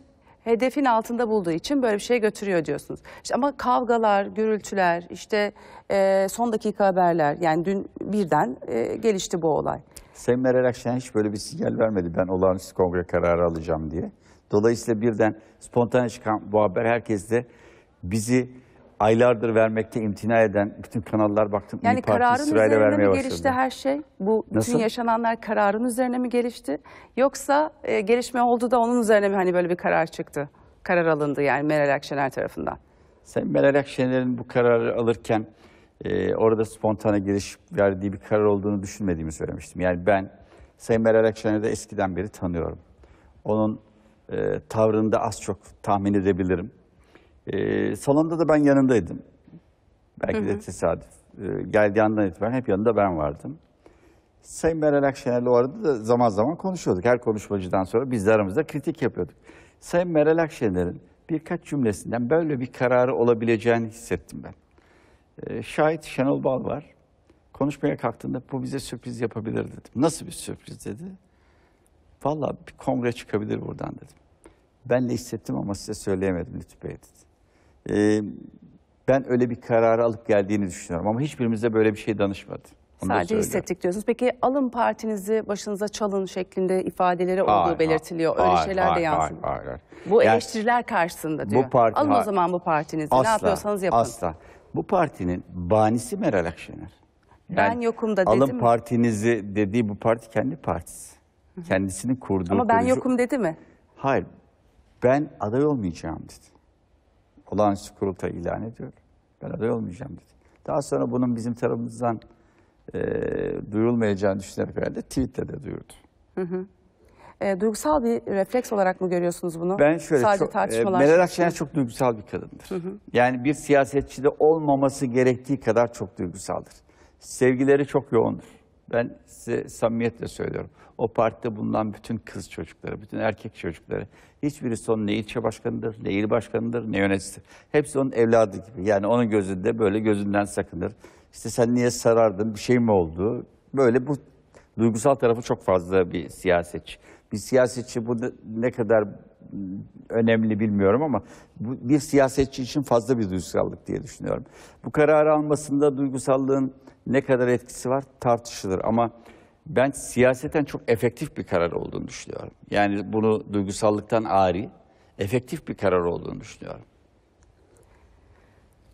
hedefin altında bulduğu için böyle bir şey götürüyor diyorsunuz. İşte ama kavgalar, gürültüler, işte e, son dakika haberler yani dün birden e, gelişti bu olay.
Sayın Meral Akşener hiç böyle bir sinyal vermedi ben olağanüstü kongre kararı alacağım diye. Dolayısıyla birden spontane çıkan bu haber herkes de bizi aylardır vermekte imtina eden bütün kanallar baktım yani İYİ Parti kararın üzerine mi gelişti başladı.
her şey? Bu bütün Nasıl? yaşananlar kararın üzerine mi gelişti? Yoksa e, gelişme oldu da onun üzerine mi hani böyle bir karar çıktı? Karar alındı yani Meral Akşener tarafından. Sen Meral
Akşener'in bu kararı alırken e, orada spontane giriş verdiği bir karar olduğunu düşünmediğimi söylemiştim. Yani ben Sayın Meral Akşener'i de eskiden beri tanıyorum. Onun e, tavrını da az çok tahmin edebilirim. E, salonda da ben yanındaydım. Belki hı hı. de tesadüf. E, geldiği andan itibaren hep yanında ben vardım. Sayın Meral Akşener'le o arada da zaman zaman konuşuyorduk. Her konuşmacıdan sonra biz de aramızda kritik yapıyorduk. Sayın Meral Akşener'in birkaç cümlesinden böyle bir kararı olabileceğini hissettim ben. E, şahit Şenol Bal var. Konuşmaya kalktığında bu bize sürpriz yapabilir dedim. Nasıl bir sürpriz dedi. Valla bir kongre çıkabilir buradan dedim. Ben de hissettim ama size söyleyemedim Lütfü Bey dedi. E, ben öyle bir kararı alıp geldiğini düşünüyorum ama hiçbirimize böyle bir şey danışmadı.
Onu Sadece hissettik diyorsunuz. Peki alın partinizi başınıza çalın şeklinde ifadeleri olduğu belirtiliyor. Hayır, öyle şeyler hayır, de yansımıyor. Hayır, hayır, hayır. Bu yani, eleştiriler karşısında diyor. Bu parti, alın hayır. o zaman bu partinizi. Asla, ne yapıyorsanız yapın. Asla.
Bu partinin banisi Meral Akşener.
Ben, ben yokum da dedim. Alın mi?
partinizi dediği bu parti kendi partisi. Hı -hı. Kendisinin kurduğu. Ama ben kurucu... yokum dedi mi? Hayır. Ben aday olmayacağım dedi olağanüstü kurultay ilan ediyor. Ben aday olmayacağım dedi. Daha sonra bunun bizim tarafımızdan e, duyulmayacağını düşünerek herhalde tweetle de duyurdu.
Hı hı. E, duygusal bir refleks olarak mı görüyorsunuz bunu? Ben şöyle Sadece çok, e, tartışmalar... E, Meral
Akşener çok duygusal bir kadındır. Hı hı. Yani bir siyasetçide olmaması gerektiği kadar çok duygusaldır. Sevgileri çok yoğundur. Ben size samimiyetle söylüyorum. O partide bulunan bütün kız çocukları, bütün erkek çocukları. Hiçbiri son ne ilçe başkanıdır, ne il başkanıdır, ne yöneticidir. Hepsi onun evladı gibi. Yani onun gözünde böyle gözünden sakınır. İşte sen niye sarardın, bir şey mi oldu? Böyle bu duygusal tarafı çok fazla bir siyasetçi. Bir siyasetçi bu ne kadar önemli bilmiyorum ama bu bir siyasetçi için fazla bir duygusallık diye düşünüyorum. Bu kararı almasında duygusallığın ne kadar etkisi var tartışılır ama ben siyaseten çok efektif bir karar olduğunu düşünüyorum. Yani bunu duygusallıktan ari, efektif bir karar olduğunu düşünüyorum.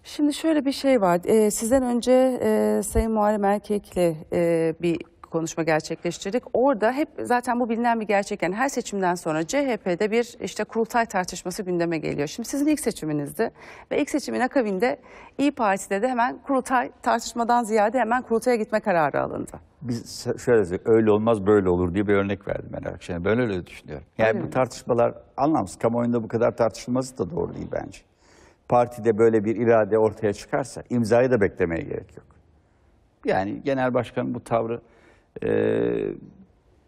Şimdi şöyle bir şey var. Ee, sizden önce e, Sayın Muharrem Erkek'le e, bir konuşma gerçekleştirdik. Orada hep zaten bu bilinen bir gerçek yani her seçimden sonra CHP'de bir işte kurultay tartışması gündeme geliyor. Şimdi sizin ilk seçiminizdi ve ilk seçimin akabinde İyi Parti'de de hemen kurultay tartışmadan ziyade hemen kurultaya gitme kararı alındı.
Biz şöyle söyleyeyim, öyle olmaz böyle olur diye bir örnek verdim ben akşam. Ben öyle düşünüyorum. Yani öyle bu mi? tartışmalar anlamsız. Kamuoyunda bu kadar tartışılması da doğru değil bence. Partide böyle bir irade ortaya çıkarsa imzayı da beklemeye gerek yok. Yani genel başkanın bu tavrı e,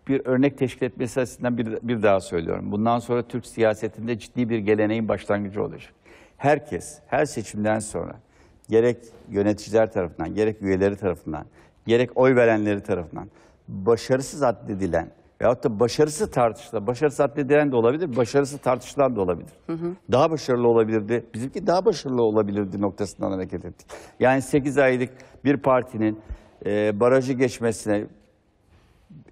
bir örnek teşkil etmesi açısından bir, bir daha söylüyorum. Bundan sonra Türk siyasetinde ciddi bir geleneğin başlangıcı olacak. Herkes, her seçimden sonra gerek yöneticiler tarafından, gerek üyeleri tarafından, gerek oy verenleri tarafından başarısız addedilen veyahut da başarısı tartışılan, başarısız addedilen de olabilir, başarısı tartışılan da olabilir. Hı hı. Daha başarılı olabilirdi, bizimki daha başarılı olabilirdi noktasından hareket ettik. Yani 8 aylık bir partinin e, barajı geçmesine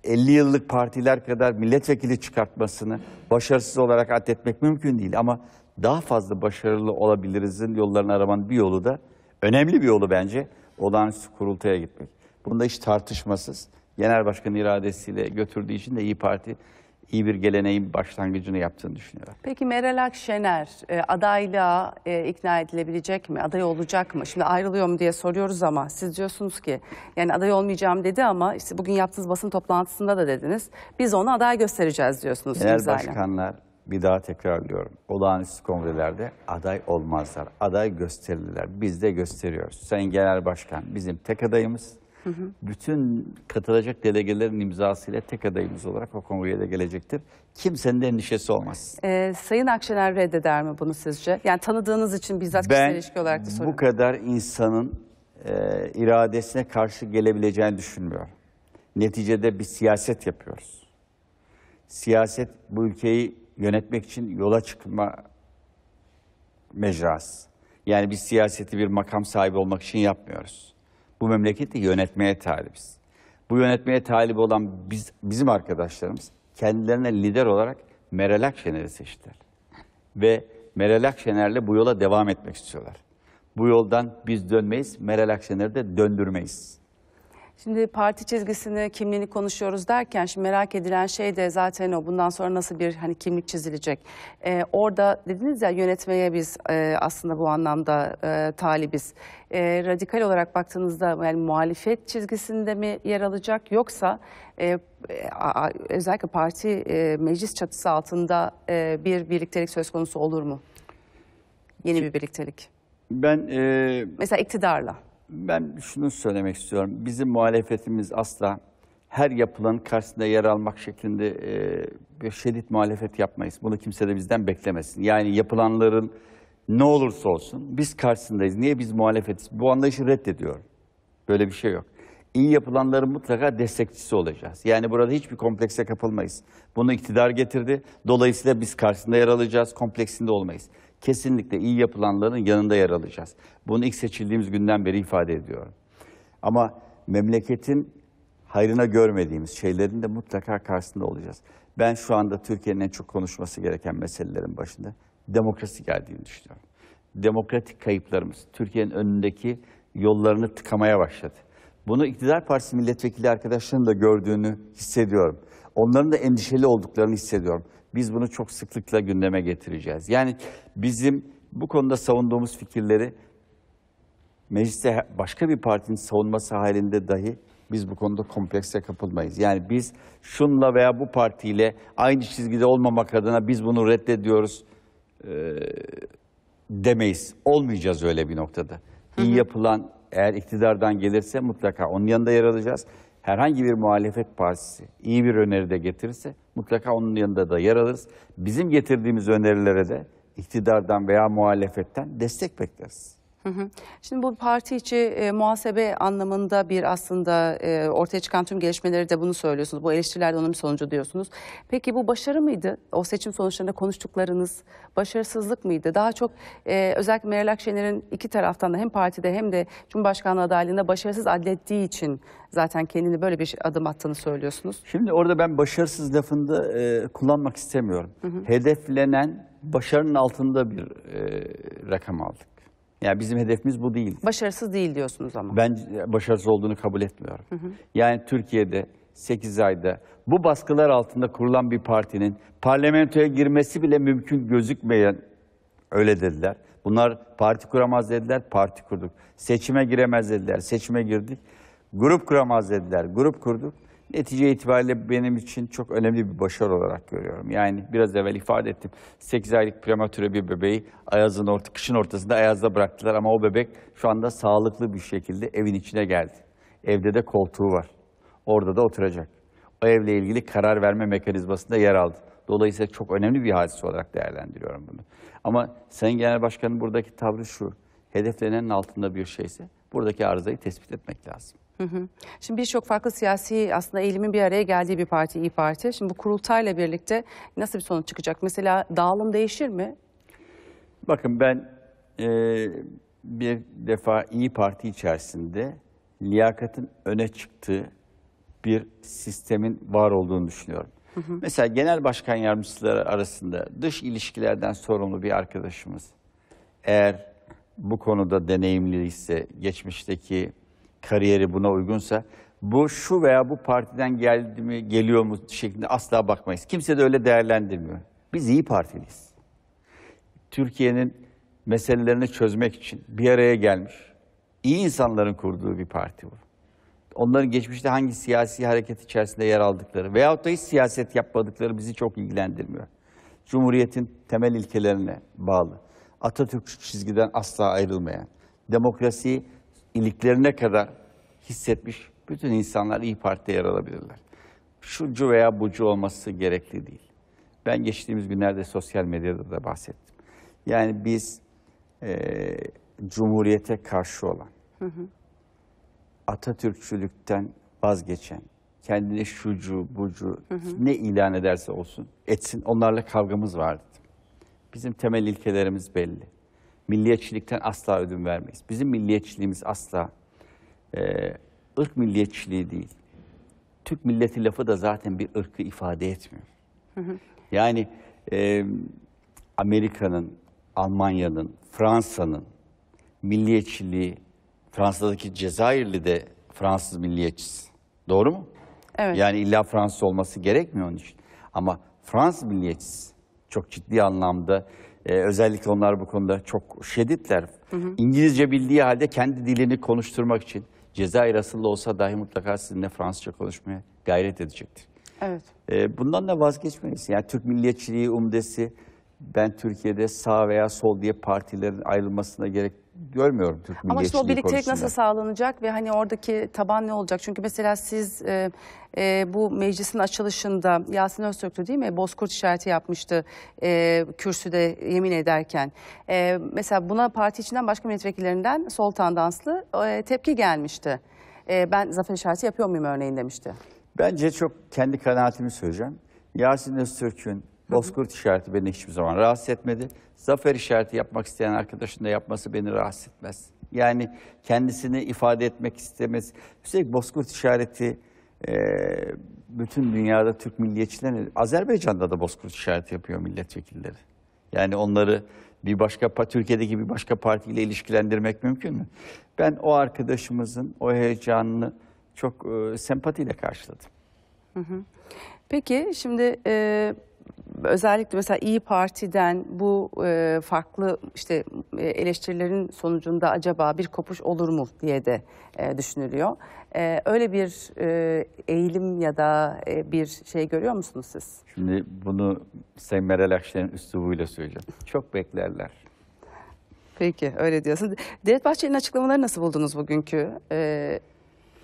50 yıllık partiler kadar milletvekili çıkartmasını başarısız olarak atletmek mümkün değil. Ama daha fazla başarılı olabilirizin yollarını aramanın bir yolu da önemli bir yolu bence olağanüstü kurultaya gitmek. Bunda hiç tartışmasız. Genel Başkan iradesiyle götürdüğü için de İyi Parti iyi bir geleneğin başlangıcını yaptığını düşünüyorum.
Peki Meral Akşener e, adaylığa e, ikna edilebilecek mi? Aday olacak mı? Şimdi ayrılıyor mu diye soruyoruz ama siz diyorsunuz ki yani aday olmayacağım dedi ama işte bugün yaptığınız basın toplantısında da dediniz. Biz ona aday göstereceğiz diyorsunuz. Genel başkanlar
bir daha tekrarlıyorum. Olağanüstü kongrelerde aday olmazlar. Aday gösterirler. Biz de gösteriyoruz. Sayın Genel Başkan bizim tek adayımız. Hı Bütün katılacak delegelerin imzasıyla tek adayımız olarak o kongreye de gelecektir. Kimsenin de endişesi olmaz.
Ee, Sayın Akşener reddeder mi bunu sizce? Yani tanıdığınız için bizzat ben, kişisel ilişki olarak da soruyorum. Ben bu
kadar insanın e, iradesine karşı gelebileceğini düşünmüyorum. Neticede bir siyaset yapıyoruz. Siyaset bu ülkeyi yönetmek için yola çıkma mecrası. Yani biz siyaseti bir makam sahibi olmak için yapmıyoruz bu memleketi yönetmeye talibiz. Bu yönetmeye talip olan biz, bizim arkadaşlarımız kendilerine lider olarak Meral Akşener'i seçtiler. Ve Meral Akşener'le bu yola devam etmek istiyorlar. Bu yoldan biz dönmeyiz, Meral Akşener'i de döndürmeyiz.
Şimdi parti çizgisini, kimliğini konuşuyoruz derken şimdi merak edilen şey de zaten o. Bundan sonra nasıl bir hani kimlik çizilecek? Ee, orada dediniz ya yönetmeye biz e, aslında bu anlamda e, talibiz. E, radikal olarak baktığınızda yani muhalefet çizgisinde mi yer alacak yoksa e, a, özellikle parti e, meclis çatısı altında e, bir birliktelik söz konusu olur mu? Yeni bir birliktelik.
Ben e...
mesela iktidarla.
Ben şunu söylemek istiyorum. Bizim muhalefetimiz asla her yapılan karşısında yer almak şeklinde e, bir şiddet muhalefet yapmayız. Bunu kimse de bizden beklemesin. Yani yapılanların ne olursa olsun biz karşısındayız. Niye biz muhalefetiz? Bu anlayışı reddediyorum. Böyle bir şey yok. İyi yapılanların mutlaka destekçisi olacağız. Yani burada hiçbir komplekse kapılmayız. Bunu iktidar getirdi. Dolayısıyla biz karşısında yer alacağız. Kompleksinde olmayız kesinlikle iyi yapılanların yanında yer alacağız. Bunu ilk seçildiğimiz günden beri ifade ediyorum. Ama memleketin hayrına görmediğimiz şeylerin de mutlaka karşısında olacağız. Ben şu anda Türkiye'nin en çok konuşması gereken meselelerin başında demokrasi geldiğini düşünüyorum. Demokratik kayıplarımız Türkiye'nin önündeki yollarını tıkamaya başladı. Bunu iktidar partisi milletvekili arkadaşlarının da gördüğünü hissediyorum. Onların da endişeli olduklarını hissediyorum. Biz bunu çok sıklıkla gündeme getireceğiz. Yani bizim bu konuda savunduğumuz fikirleri mecliste başka bir partinin savunması halinde dahi biz bu konuda komplekse kapılmayız. Yani biz şunla veya bu partiyle aynı çizgide olmamak adına biz bunu reddediyoruz e, demeyiz. Olmayacağız öyle bir noktada. İyi yapılan eğer iktidardan gelirse mutlaka onun yanında yer alacağız herhangi bir muhalefet partisi iyi bir öneride getirirse mutlaka onun yanında da yer alırız. Bizim getirdiğimiz önerilere de iktidardan veya muhalefetten destek bekleriz.
Şimdi bu parti içi e, muhasebe anlamında bir aslında e, ortaya çıkan tüm gelişmeleri de bunu söylüyorsunuz. Bu eleştiriler de onun bir sonucu diyorsunuz. Peki bu başarı mıydı? O seçim sonuçlarında konuştuklarınız başarısızlık mıydı? Daha çok e, özellikle Meral Akşener'in iki taraftan da hem partide hem de Cumhurbaşkanlığı adaylığında başarısız adlettiği için zaten kendini böyle bir adım attığını söylüyorsunuz.
Şimdi orada ben başarısız lafında e, kullanmak istemiyorum. Hı hı. Hedeflenen başarının altında bir e, rakam aldık. Yani bizim hedefimiz bu değil. Başarısız
değil diyorsunuz ama.
Ben başarısız olduğunu kabul etmiyorum. Hı hı. Yani Türkiye'de 8 ayda bu baskılar altında kurulan bir partinin parlamentoya girmesi bile mümkün gözükmeyen öyle dediler. Bunlar parti kuramaz dediler, parti kurduk. Seçime giremez dediler, seçime girdik. Grup kuramaz dediler, grup kurduk netice itibariyle benim için çok önemli bir başarı olarak görüyorum. Yani biraz evvel ifade ettim. 8 aylık prematüre bir bebeği ayazın orta, kışın ortasında ayazda bıraktılar ama o bebek şu anda sağlıklı bir şekilde evin içine geldi. Evde de koltuğu var. Orada da oturacak. O evle ilgili karar verme mekanizmasında yer aldı. Dolayısıyla çok önemli bir hadise olarak değerlendiriyorum bunu. Ama Sayın Genel Başkan'ın buradaki tavrı şu. Hedeflenenin altında bir şeyse buradaki arızayı tespit etmek lazım.
Şimdi birçok farklı siyasi aslında eğilimin bir araya geldiği bir parti İyi Parti. Şimdi bu kurultayla birlikte nasıl bir sonuç çıkacak? Mesela dağılım değişir mi?
Bakın ben e, bir defa İyi Parti içerisinde liyakatın öne çıktığı bir sistemin var olduğunu düşünüyorum. Hı hı. Mesela genel başkan yardımcıları arasında dış ilişkilerden sorumlu bir arkadaşımız eğer bu konuda deneyimli ise geçmişteki kariyeri buna uygunsa bu şu veya bu partiden geldi mi geliyor mu şeklinde asla bakmayız. Kimse de öyle değerlendirmiyor. Biz iyi partiliyiz. Türkiye'nin meselelerini çözmek için bir araya gelmiş, iyi insanların kurduğu bir parti bu. Onların geçmişte hangi siyasi hareket içerisinde yer aldıkları veyahut da hiç siyaset yapmadıkları bizi çok ilgilendirmiyor. Cumhuriyetin temel ilkelerine bağlı. Atatürk çizgiden asla ayrılmayan, demokrasiyi iliklerine kadar hissetmiş bütün insanlar iyi Parti'de yer alabilirler. Şucu veya bucu olması gerekli değil. Ben geçtiğimiz günlerde sosyal medyada da bahsettim. Yani biz e, Cumhuriyete karşı olan, hı hı. Atatürkçülükten vazgeçen, kendine şucu, bucu, hı hı. ne ilan ederse olsun etsin onlarla kavgamız vardı. Bizim temel ilkelerimiz belli milliyetçilikten asla ödün vermeyiz. Bizim milliyetçiliğimiz asla e, ırk milliyetçiliği değil. Türk milleti lafı da zaten bir ırkı ifade etmiyor. Yani e, Amerika'nın, Almanya'nın, Fransa'nın milliyetçiliği, Fransa'daki Cezayirli de Fransız milliyetçisi. Doğru mu? Evet. Yani illa Fransız olması gerekmiyor onun için. Ama Fransız milliyetçisi çok ciddi anlamda ee, özellikle onlar bu konuda çok şiddetler. İngilizce bildiği halde kendi dilini konuşturmak için Cezayir asıllı olsa dahi mutlaka sizinle Fransızca konuşmaya gayret edecektir. Evet. Ee, bundan da vazgeçmeyiz. Yani Türk milliyetçiliği umdesi ben Türkiye'de sağ veya sol diye partilerin ayrılmasına gerek görmüyorum Türk Ama işte o birliktelik nasıl
sağlanacak ve hani oradaki taban ne olacak? Çünkü mesela siz e, e, bu meclisin açılışında Yasin Öztürk'tü değil mi? Bozkurt işareti yapmıştı e, kürsüde yemin ederken. E, mesela buna parti içinden başka milletvekillerinden sol tandanslı e, tepki gelmişti. E, ben zafer işareti yapıyor muyum örneğin demişti.
Bence çok kendi kanaatimi söyleyeceğim. Yasin Öztürk'ün Bozkurt işareti beni hiçbir zaman rahatsız etmedi. Zafer işareti yapmak isteyen arkadaşın da yapması beni rahatsız etmez. Yani kendisini ifade etmek istemez. Üstelik Bozkurt işareti e, bütün dünyada Türk milliyetçilerin, Azerbaycan'da da Bozkurt işareti yapıyor milletvekilleri. Yani onları bir başka Türkiye'deki bir başka partiyle ilişkilendirmek mümkün mü? Ben o arkadaşımızın o heyecanını çok e, sempatiyle karşıladım.
Hı hı. Peki şimdi e, özellikle mesela İyi Parti'den bu e, farklı işte e, eleştirilerin sonucunda acaba bir kopuş olur mu diye de e, düşünülüyor. E, öyle bir e, eğilim ya da e, bir şey görüyor musunuz siz?
Şimdi bunu Sayın Meral Akşener'in üslubuyla söyleyeceğim. Çok beklerler.
Peki öyle diyorsun. Devlet Bahçeli'nin açıklamaları nasıl buldunuz bugünkü? E,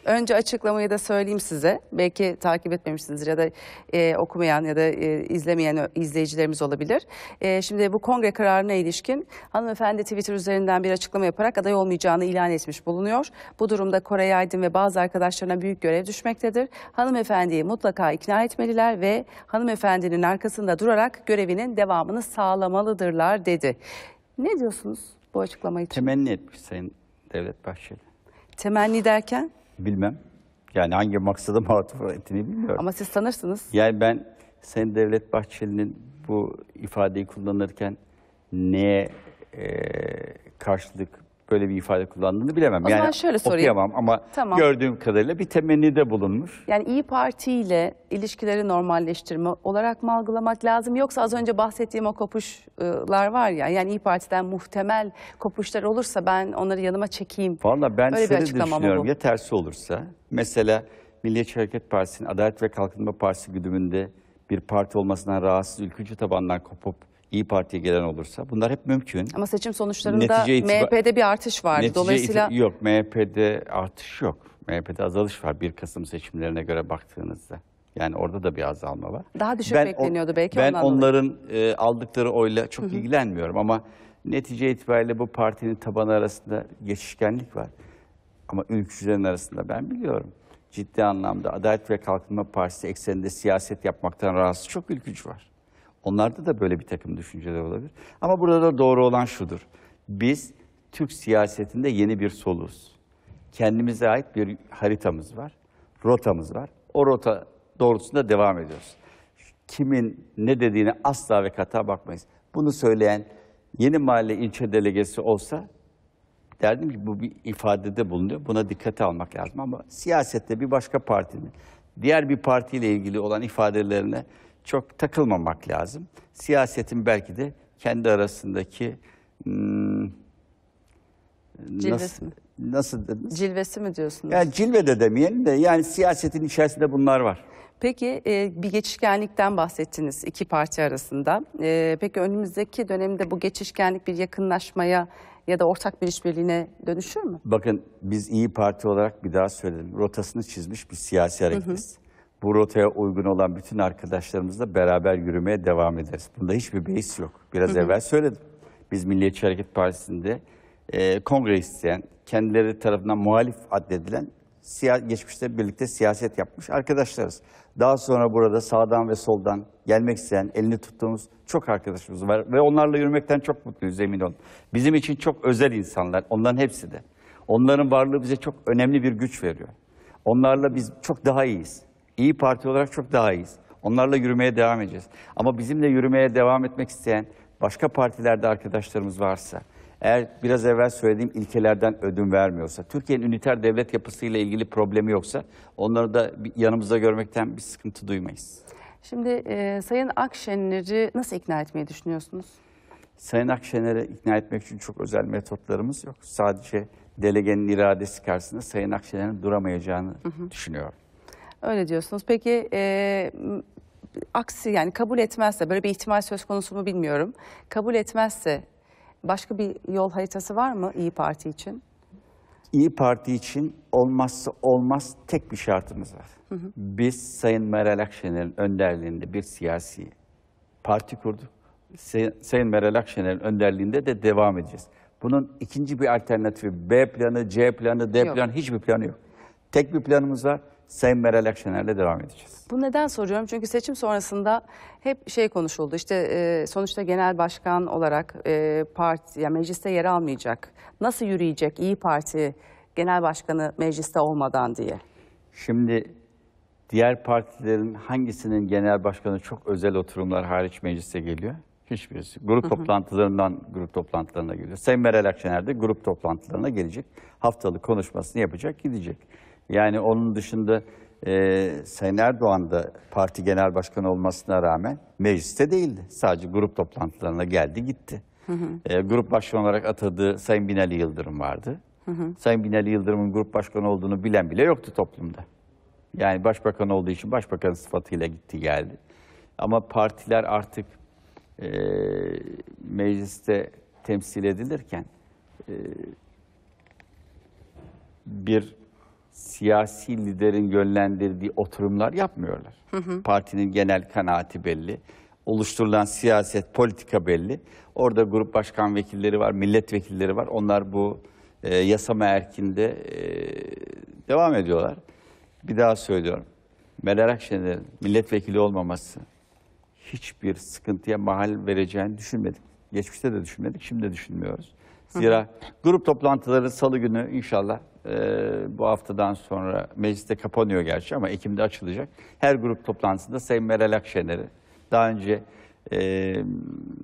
Önce açıklamayı da söyleyeyim size. Belki takip etmemişsiniz ya da e, okumayan ya da e, izlemeyen izleyicilerimiz olabilir. E, şimdi bu kongre kararına ilişkin hanımefendi Twitter üzerinden bir açıklama yaparak aday olmayacağını ilan etmiş bulunuyor. Bu durumda Koray Aydın ve bazı arkadaşlarına büyük görev düşmektedir. Hanımefendiyi mutlaka ikna etmeliler ve hanımefendinin arkasında durarak görevinin devamını sağlamalıdırlar dedi. Ne diyorsunuz bu açıklama için?
Temenni etmiş Sayın Devlet Bahçeli.
Temenni derken?
Bilmem. Yani hangi maksada muhatap ettiğini bilmiyorum. Ama
siz sanırsınız.
Yani ben Sayın Devlet Bahçeli'nin bu ifadeyi kullanırken neye e, karşılık böyle bir ifade kullandığını bilemem. O yani zaman şöyle sorayım. ama tamam. gördüğüm kadarıyla bir de bulunmuş.
Yani İyi Parti ile ilişkileri normalleştirme olarak mı algılamak lazım? Yoksa az önce bahsettiğim o kopuşlar var ya yani İyi Parti'den muhtemel kopuşlar olursa ben onları yanıma çekeyim. Valla
ben Öyle şöyle düşünüyorum ya tersi olursa mesela Milliyetçi Hareket Partisi'nin Adalet ve Kalkınma Partisi güdümünde bir parti olmasından rahatsız ülkücü tabandan kopup İyi Parti'ye gelen olursa bunlar hep mümkün. Ama seçim sonuçlarında netice MHP'de
bir artış var. Dolayısıyla
yok MHP'de artış yok. MHP'de azalış var 1 Kasım seçimlerine göre baktığınızda. Yani orada da bir azalma var.
Daha düşük ben, bekleniyordu belki. Ben onların
e, aldıkları oyla çok Hı -hı. ilgilenmiyorum ama netice itibariyle bu partinin tabanı arasında geçişkenlik var. Ama ülkücülerin arasında ben biliyorum. Ciddi anlamda Adalet ve Kalkınma Partisi ekseninde siyaset yapmaktan rahatsız çok ülkücü var. Onlarda da böyle bir takım düşünceler olabilir. Ama burada da doğru olan şudur. Biz Türk siyasetinde yeni bir soluz. Kendimize ait bir haritamız var, rotamız var. O rota doğrultusunda devam ediyoruz. Kimin ne dediğine asla ve kata bakmayız. Bunu söyleyen yeni mahalle ilçe delegesi olsa derdim ki bu bir ifadede bulunuyor. Buna dikkate almak lazım ama siyasette bir başka partinin diğer bir partiyle ilgili olan ifadelerine çok takılmamak lazım. Siyasetin belki de kendi arasındaki hmm, nasıl, Nasıl
dediniz? Cilvesi mi diyorsunuz? Yani
cilve de demeyelim de yani siyasetin içerisinde bunlar var.
Peki e, bir geçişkenlikten bahsettiniz iki parti arasında. E, peki önümüzdeki dönemde bu geçişkenlik bir yakınlaşmaya ya da ortak bir işbirliğine dönüşür mü?
Bakın biz iyi Parti olarak bir daha söyledim. Rotasını çizmiş bir siyasi
hareketiz. Hı hı
bu rotaya uygun olan bütün arkadaşlarımızla beraber yürümeye devam ederiz. Bunda hiçbir beis yok. Biraz hı hı. evvel söyledim. Biz Milliyetçi Hareket Partisi'nde e, kongre isteyen, kendileri tarafından muhalif addedilen, geçmişte birlikte siyaset yapmış arkadaşlarız. Daha sonra burada sağdan ve soldan gelmek isteyen, elini tuttuğumuz çok arkadaşımız var. Ve onlarla yürümekten çok mutluyuz emin olun. Bizim için çok özel insanlar, onların hepsi de. Onların varlığı bize çok önemli bir güç veriyor. Onlarla biz çok daha iyiyiz. İyi Parti olarak çok daha iyiyiz. Onlarla yürümeye devam edeceğiz. Ama bizimle yürümeye devam etmek isteyen başka partilerde arkadaşlarımız varsa, eğer biraz evvel söylediğim ilkelerden ödün vermiyorsa, Türkiye'nin üniter devlet yapısıyla ilgili problemi yoksa onları da yanımızda görmekten bir sıkıntı duymayız.
Şimdi e, Sayın Akşener'i nasıl ikna etmeyi düşünüyorsunuz?
Sayın Akşener'e ikna etmek için çok özel metotlarımız yok. Sadece delegenin iradesi karşısında Sayın Akşener'in duramayacağını hı hı. düşünüyorum.
Öyle diyorsunuz. Peki e, aksi yani kabul etmezse böyle bir ihtimal söz konusu mu bilmiyorum. Kabul etmezse başka bir yol haritası var mı İyi Parti için?
İyi Parti için olmazsa olmaz tek bir şartımız var. Hı hı. Biz Sayın Meral Akşener'in önderliğinde bir siyasi parti kurduk. Say Sayın Meral Akşener'in önderliğinde de devam edeceğiz. Bunun ikinci bir alternatifi B planı, C planı, D yok. planı hiçbir planı yok. Tek bir planımız var. Sayın Meral Akşener'le devam edeceğiz.
Bu neden soruyorum? Çünkü seçim sonrasında hep şey konuşuldu. İşte e, sonuçta genel başkan olarak e, parti, ya mecliste yer almayacak. Nasıl yürüyecek İyi Parti genel başkanı mecliste olmadan diye?
Şimdi diğer partilerin hangisinin genel başkanı çok özel oturumlar hariç mecliste geliyor? Hiçbirisi. Grup hı hı. toplantılarından grup toplantılarına geliyor. Sayın Meral Akşener de grup toplantılarına gelecek. Haftalık konuşmasını yapacak, gidecek. Yani onun dışında e, Sayın Erdoğan da parti genel başkanı olmasına rağmen mecliste değildi. Sadece grup toplantılarına geldi gitti. Hı hı. E, grup başkanı olarak atadığı Sayın Binali Yıldırım vardı. Hı hı. Sayın Binali Yıldırım'ın grup başkanı olduğunu bilen bile yoktu toplumda. Yani başbakan olduğu için başbakan sıfatıyla gitti geldi. Ama partiler artık e, mecliste temsil edilirken e, bir siyasi liderin yönlendirdiği oturumlar yapmıyorlar. Hı hı. Partinin genel kanaati belli. Oluşturulan siyaset, politika belli. Orada grup başkan vekilleri var, milletvekilleri var. Onlar bu e, yasama erkinde e, devam ediyorlar. Bir daha söylüyorum. Meral Akşener'in milletvekili olmaması hiçbir sıkıntıya mahal vereceğini düşünmedik. Geçmişte de düşünmedik, şimdi de düşünmüyoruz. Zira grup toplantıları salı günü inşallah e, bu haftadan sonra mecliste kapanıyor gerçi ama Ekim'de açılacak. Her grup toplantısında Sayın Meral Akşener'i daha önce e,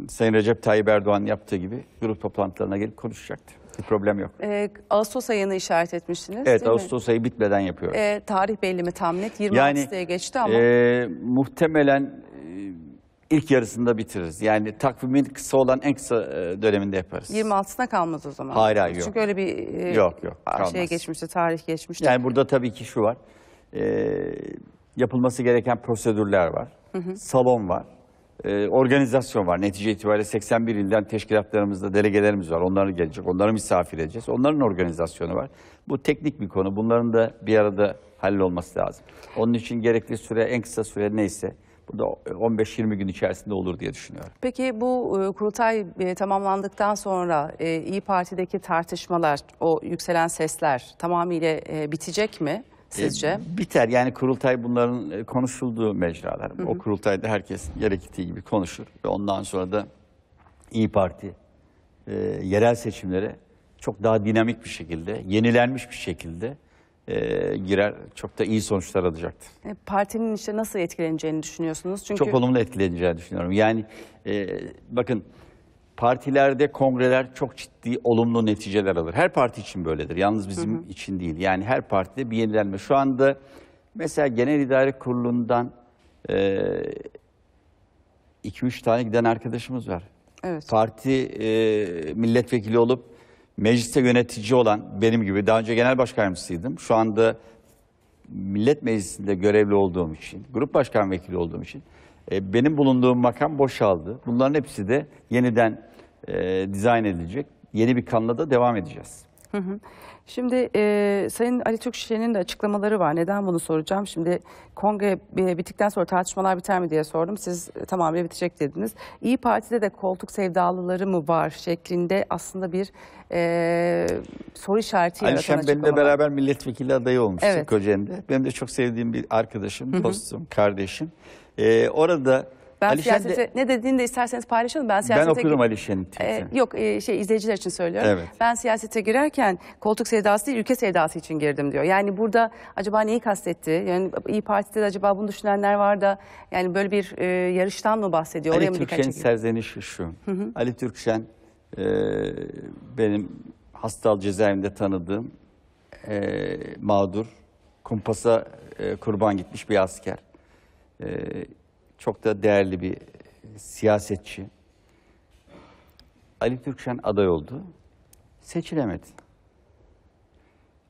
Sayın Recep Tayyip Erdoğan yaptığı gibi grup toplantılarına gelip konuşacaktı. Bir problem yok.
Ee, Ağustos ayını işaret etmiştiniz Evet Ağustos
mi? ayı bitmeden yapıyor. Ee,
tarih belli mi tam net? 20 yani, geçti ama. E,
muhtemelen ilk yarısında bitiririz. Yani takvimin kısa olan en kısa e, döneminde yaparız.
26'sına kalmaz o zaman. Hayır hayır yok. Çünkü öyle bir e, yok,
yok, kalmaz. şey geçmişti,
tarih geçmişti.
Yani burada tabii ki şu var. E, yapılması gereken prosedürler var. Hı hı. Salon var. E, organizasyon var. Netice itibariyle 81 ilden teşkilatlarımızda delegelerimiz var. Onlar gelecek, onları misafir edeceğiz. Onların organizasyonu var. Bu teknik bir konu. Bunların da bir arada hallolması lazım. Onun için gerekli süre en kısa süre neyse bu da 15-20 gün içerisinde olur diye düşünüyorum.
Peki bu e, kurultay e, tamamlandıktan sonra e, İyi Parti'deki tartışmalar, o yükselen sesler tamamıyla e, bitecek mi? Sizce? E,
biter yani kurultay bunların e, konuşulduğu mecralar. Hı hı. O kurultayda herkes yere gittiği gibi konuşur. Ve ondan sonra da İyi Parti e, yerel seçimlere çok daha dinamik bir şekilde, yenilenmiş bir şekilde e, girer çok da iyi sonuçlar alacaktır.
E, partinin işte nasıl etkileneceğini düşünüyorsunuz? Çünkü... Çok olumlu
etkileneceğini düşünüyorum. Yani e, bakın partilerde kongreler çok ciddi olumlu neticeler alır. Her parti için böyledir. Yalnız bizim hı hı. için değil. Yani her partide bir yenilenme. Şu anda mesela genel idare kurulundan e, iki, üç tane giden arkadaşımız var. Evet. Parti e, milletvekili olup mecliste yönetici olan benim gibi daha önce genel başkan Şu anda millet meclisinde görevli olduğum için, grup başkan vekili olduğum için e, benim bulunduğum makam boşaldı. Bunların hepsi de yeniden e, dizayn edilecek. Yeni bir kanla da devam edeceğiz.
Hı hı. Şimdi e, Sayın Ali Türkşişe'nin de açıklamaları var. Neden bunu soracağım? Şimdi kongre bittikten sonra tartışmalar biter mi diye sordum. Siz e, tamamıyla bitecek dediniz. İyi Parti'de de koltuk sevdalıları mı var şeklinde aslında bir e, soru işareti Ali yaratan açıklamalar. beraber
milletvekili adayı olmuştuk evet. Kocaeli'de. Benim de çok sevdiğim bir arkadaşım, dostum, kardeşim. E, orada ben siyasete de,
ne dediğini de isterseniz paylaşalım. Ben siyasete Ben okurum Ali
Şen'in e,
Yok e, şey izleyiciler için söylüyorum. Evet. Ben siyasete girerken koltuk sevdası değil ülke sevdası için girdim diyor. Yani burada acaba neyi kastetti? Yani İyi Parti'de de acaba bunu düşünenler var da yani böyle bir e, yarıştan mı bahsediyor? Ali Türkşen'in
serzenişi şu. Hı hı. Ali Türkşen e, benim hastal cezaevinde tanıdığım e, mağdur, kumpasa e, kurban gitmiş bir asker. E, çok da değerli bir siyasetçi. Ali Türkşen aday oldu. Seçilemedi.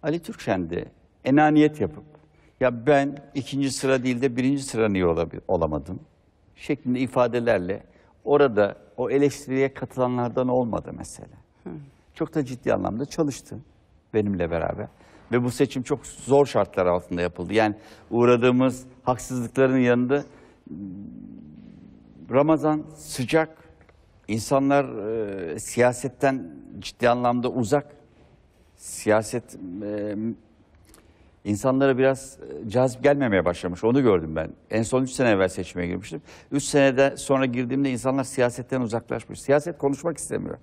Ali Türkşen de enaniyet yapıp ya ben ikinci sıra değil de birinci sıra niye olamadım şeklinde ifadelerle orada o eleştiriye katılanlardan olmadı mesela. Çok da ciddi anlamda çalıştı benimle beraber. Ve bu seçim çok zor şartlar altında yapıldı. Yani uğradığımız haksızlıkların yanında Ramazan sıcak, insanlar e, siyasetten ciddi anlamda uzak. Siyaset e, insanlara biraz e, cazip gelmemeye başlamış. Onu gördüm ben. En son 3 sene evvel seçmeye girmiştim. 3 senede sonra girdiğimde insanlar siyasetten uzaklaşmış. Siyaset konuşmak istemiyor.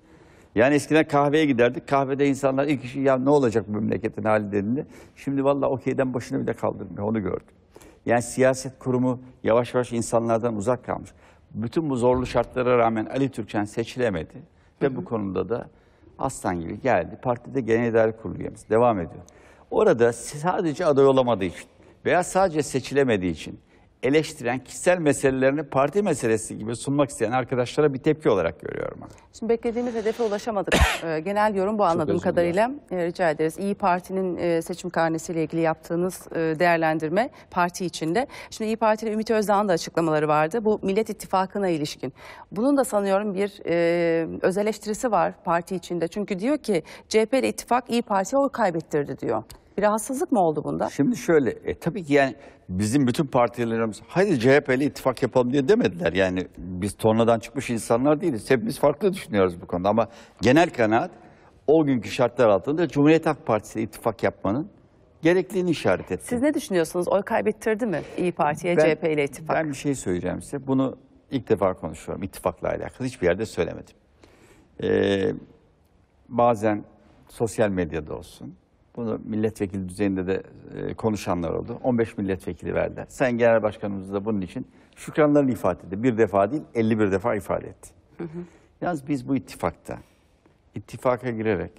Yani eskiden kahveye giderdik. Kahvede insanlar ilk işi ya ne olacak bu memleketin hali dediğinde. Şimdi vallahi okeyden başını bile kaldırmıyor. Onu gördüm. Yani siyaset kurumu yavaş yavaş insanlardan uzak kalmış. Bütün bu zorlu şartlara rağmen Ali Türkçen seçilemedi. Ve bu konuda da aslan gibi geldi. Partide genel idare kurulu Devam ediyor. Orada sadece aday olamadığı için veya sadece seçilemediği için eleştiren kişisel meselelerini parti meselesi gibi sunmak isteyen arkadaşlara bir tepki olarak görüyorum.
Şimdi beklediğimiz hedefe ulaşamadık. Ee, genel yorum bu anladığım kadarıyla. Ee, rica ederiz. İyi Parti'nin e, seçim karnesiyle ilgili yaptığınız e, değerlendirme parti içinde. Şimdi İyi Parti'nin Ümit Özdağ'ın da açıklamaları vardı. Bu Millet İttifakı'na ilişkin. Bunun da sanıyorum bir e, öz eleştirisi var parti içinde. Çünkü diyor ki CHP ile ittifak İyi Parti'ye oy kaybettirdi diyor.
Bir rahatsızlık mı oldu bunda? Şimdi şöyle, e, tabii ki yani bizim bütün partilerimiz hadi CHP ile ittifak yapalım diye demediler. Yani biz tornadan çıkmış insanlar değiliz. Hepimiz farklı düşünüyoruz bu konuda ama genel kanaat o günkü şartlar altında Cumhuriyet Halk Partisi ile ittifak yapmanın gerekliğini işaret etti.
Siz ne düşünüyorsunuz? Oy kaybettirdi mi İyi Parti'ye CHP ile
ittifak? Ben bir şey söyleyeceğim size. Bunu ilk defa konuşuyorum ittifakla alakalı. Hiçbir yerde söylemedim. Ee, bazen sosyal medyada olsun, bunu milletvekili düzeyinde de e, konuşanlar oldu. 15 milletvekili verdiler. Sen genel başkanımız da bunun için şükranlarını ifade etti. Bir defa değil 51 defa ifade etti. Hı hı. Yalnız biz bu ittifakta, ittifaka girerek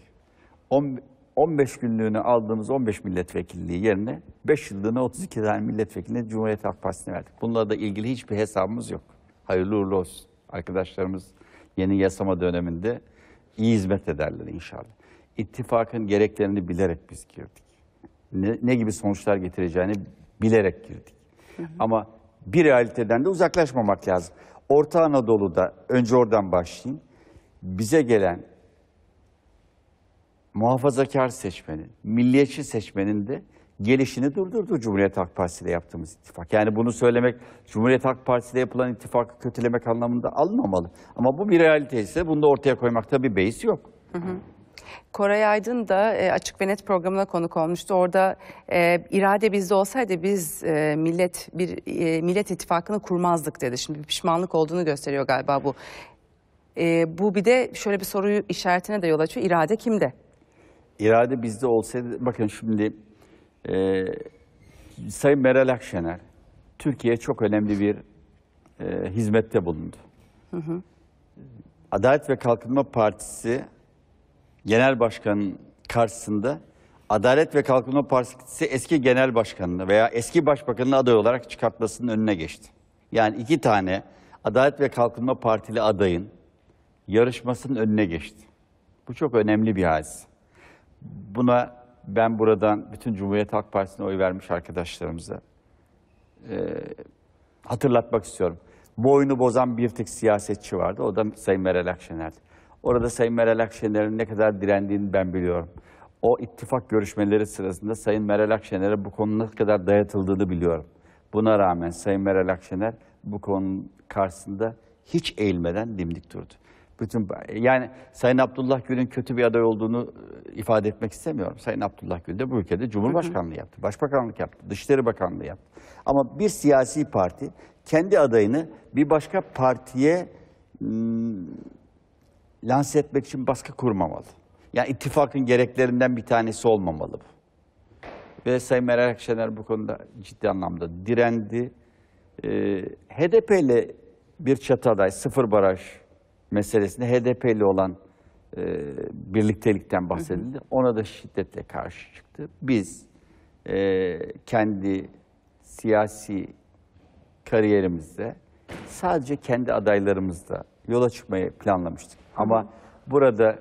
15 günlüğüne aldığımız 15 milletvekilliği yerine 5 yıllığına 32 tane milletvekiline Cumhuriyet Halk Partisi'ne verdik. Bununla da ilgili hiçbir hesabımız yok. Hayırlı uğurlu olsun. Arkadaşlarımız yeni yasama döneminde iyi hizmet ederler inşallah ittifakın gereklerini bilerek biz girdik. Ne, ne gibi sonuçlar getireceğini bilerek girdik. Hı hı. Ama bir realiteden de uzaklaşmamak lazım. Orta Anadolu'da, önce oradan başlayayım, bize gelen muhafazakar seçmenin, milliyetçi seçmenin de gelişini durdurdu Cumhuriyet Halk Partisi ile yaptığımız ittifak. Yani bunu söylemek Cumhuriyet Halk Partisi ile yapılan ittifakı kötülemek anlamında almamalı. Ama bu bir realite ise bunu da ortaya koymakta bir beis yok. Hı hı.
Koray Aydın da e, Açık ve Net programına konuk olmuştu. Orada e, irade bizde olsaydı biz e, millet bir e, millet ittifakını kurmazdık dedi. Şimdi bir pişmanlık olduğunu gösteriyor galiba bu. E, bu bir de şöyle bir soruyu işaretine de yol açıyor. İrade kimde?
İrade bizde olsaydı bakın şimdi e, Sayın Meral Akşener Türkiye çok önemli bir e, hizmette bulundu. Hı hı. Adalet ve Kalkınma Partisi genel başkanın karşısında Adalet ve Kalkınma Partisi eski genel başkanını veya eski başbakanını aday olarak çıkartmasının önüne geçti. Yani iki tane Adalet ve Kalkınma Partili adayın yarışmasının önüne geçti. Bu çok önemli bir hadise. Buna ben buradan bütün Cumhuriyet Halk Partisi'ne oy vermiş arkadaşlarımıza e, hatırlatmak istiyorum. Bu oyunu bozan bir tek siyasetçi vardı. O da Sayın Meral Akşener'di. Orada Sayın Meral Akşener'in ne kadar direndiğini ben biliyorum. O ittifak görüşmeleri sırasında Sayın Meral Akşener'e bu konu ne kadar dayatıldığını biliyorum. Buna rağmen Sayın Meral Akşener bu konunun karşısında hiç eğilmeden dimdik durdu. Bütün yani Sayın Abdullah Gül'ün kötü bir aday olduğunu e, ifade etmek istemiyorum. Sayın Abdullah Gül de bu ülkede Cumhurbaşkanlığı yaptı, Başbakanlık yaptı, Dışişleri Bakanlığı yaptı. Ama bir siyasi parti kendi adayını bir başka partiye lanse etmek için baskı kurmamalı. Yani ittifakın gereklerinden bir tanesi olmamalı bu. Ve Sayın Meral Akşener bu konuda ciddi anlamda direndi. Ee, HDP ile bir çatı aday, sıfır baraj meselesinde HDP ile olan e, birliktelikten bahsedildi. Ona da şiddetle karşı çıktı. Biz e, kendi siyasi kariyerimizde sadece kendi adaylarımızla yola çıkmayı planlamıştık. Ama burada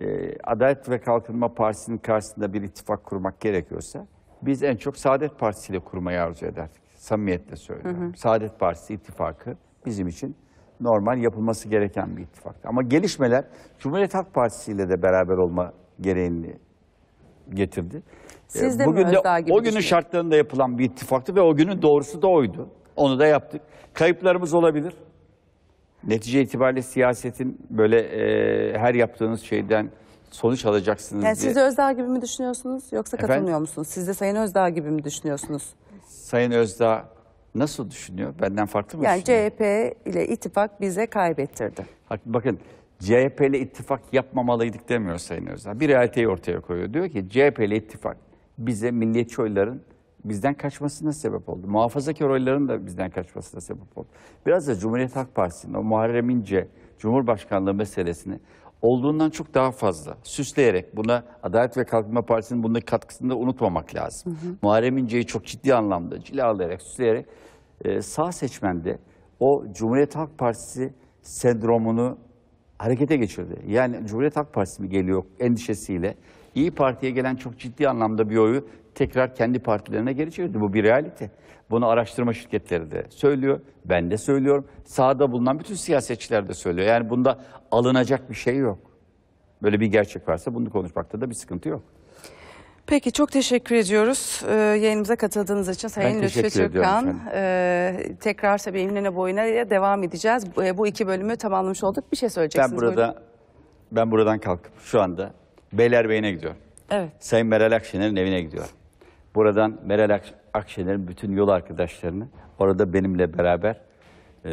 e, Adalet ve Kalkınma Partisi'nin karşısında bir ittifak kurmak gerekiyorsa biz en çok Saadet Partisi ile kurmayı arzu ederdik. Samimiyetle söylüyorum. Hı hı. Saadet Partisi ittifakı bizim için normal yapılması gereken bir ittifaktı. Ama gelişmeler Cumhuriyet Halk Partisi ile de beraber olma gereğini getirdi. E, Siz de Bugün de o günün şartlarında yapılan bir ittifaktı ve o günün doğrusu da oydu. Onu da yaptık. Kayıplarımız olabilir. Netice itibariyle siyasetin böyle e, her yaptığınız şeyden sonuç alacaksınız yani diye. Siz de
Özdağ gibi mi düşünüyorsunuz yoksa katılmıyor Efendim? musunuz? Siz de Sayın Özdağ gibi mi düşünüyorsunuz?
Sayın Özdağ nasıl düşünüyor? Benden farklı mı yani düşünüyor?
CHP ile ittifak bize kaybettirdi.
Bakın CHP ile ittifak yapmamalıydık demiyor Sayın Özdağ. Bir realiteyi ortaya koyuyor. Diyor ki CHP ile ittifak bize milliyetçi oyların bizden kaçmasına sebep oldu. Muhafazakar oyların da bizden kaçmasına sebep oldu. Biraz da Cumhuriyet Halk Partisi'nin o Muharrem İnce Cumhurbaşkanlığı meselesini olduğundan çok daha fazla süsleyerek buna Adalet ve Kalkınma Partisi'nin bundaki katkısını da unutmamak lazım. Hı hı. Muharrem İnce'yi çok ciddi anlamda cilalayarak, süsleyerek e, sağ seçmende o Cumhuriyet Halk Partisi sendromunu harekete geçirdi. Yani Cumhuriyet Halk Partisi mi geliyor endişesiyle İyi Parti'ye gelen çok ciddi anlamda bir oyu tekrar kendi partilerine geri çevirdi. Bu bir realite. Bunu araştırma şirketleri de söylüyor. Ben de söylüyorum. Sağda bulunan bütün siyasetçiler de söylüyor. Yani bunda alınacak bir şey yok. Böyle bir gerçek varsa bunu konuşmakta da bir sıkıntı yok.
Peki çok teşekkür ediyoruz ee, yayınımıza katıldığınız için Sayın Lütfü Türkan. E, tekrar tabii Emine Boyuna'ya devam edeceğiz. Bu, e, bu iki bölümü tamamlamış olduk. Bir şey söyleyeceksiniz. Ben burada buyurun.
ben buradan kalkıp şu anda Beylerbeyi'ne gidiyorum. Evet. Sayın Meral Akşener'in evine gidiyorum. Buradan Meral Akşener'in bütün yol arkadaşlarını orada benimle beraber e,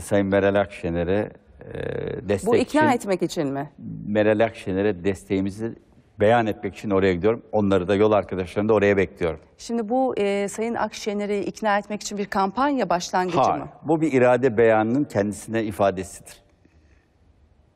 Sayın Meral Akşener'e e, destek Bu ikna için,
etmek için mi?
Meral Akşener'e desteğimizi beyan etmek için oraya gidiyorum. Onları da yol arkadaşlarını da oraya bekliyorum.
Şimdi bu e, Sayın Akşener'i ikna etmek için bir kampanya başlangıcı Hayır, mı?
Bu bir irade beyanının kendisine ifadesidir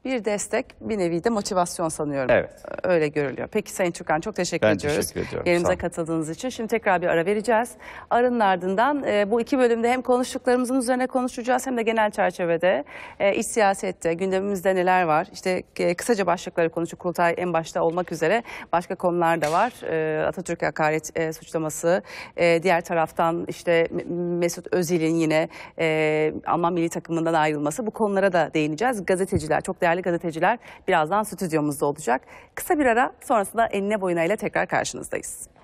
bir destek bir nevi de motivasyon sanıyorum. Evet. Öyle görülüyor. Peki Sayın Türkan çok teşekkür ben ediyoruz. Ben teşekkür ediyorum. Yerimize katıldığınız için. Şimdi tekrar bir ara vereceğiz. Aranın ardından e, bu iki bölümde hem konuştuklarımızın üzerine konuşacağız hem de genel çerçevede e, iç siyasette gündemimizde neler var? İşte e, kısaca başlıkları konuşup kurultay en başta olmak üzere başka konular da var. E, Atatürk hakaret e, suçlaması. E, diğer taraftan işte Mesut Özil'in yine e, Alman milli takımından ayrılması. Bu konulara da değineceğiz. Gazeteciler çok değerli değerli gazeteciler birazdan stüdyomuzda olacak. Kısa bir ara sonrasında enine boyuna ile tekrar karşınızdayız.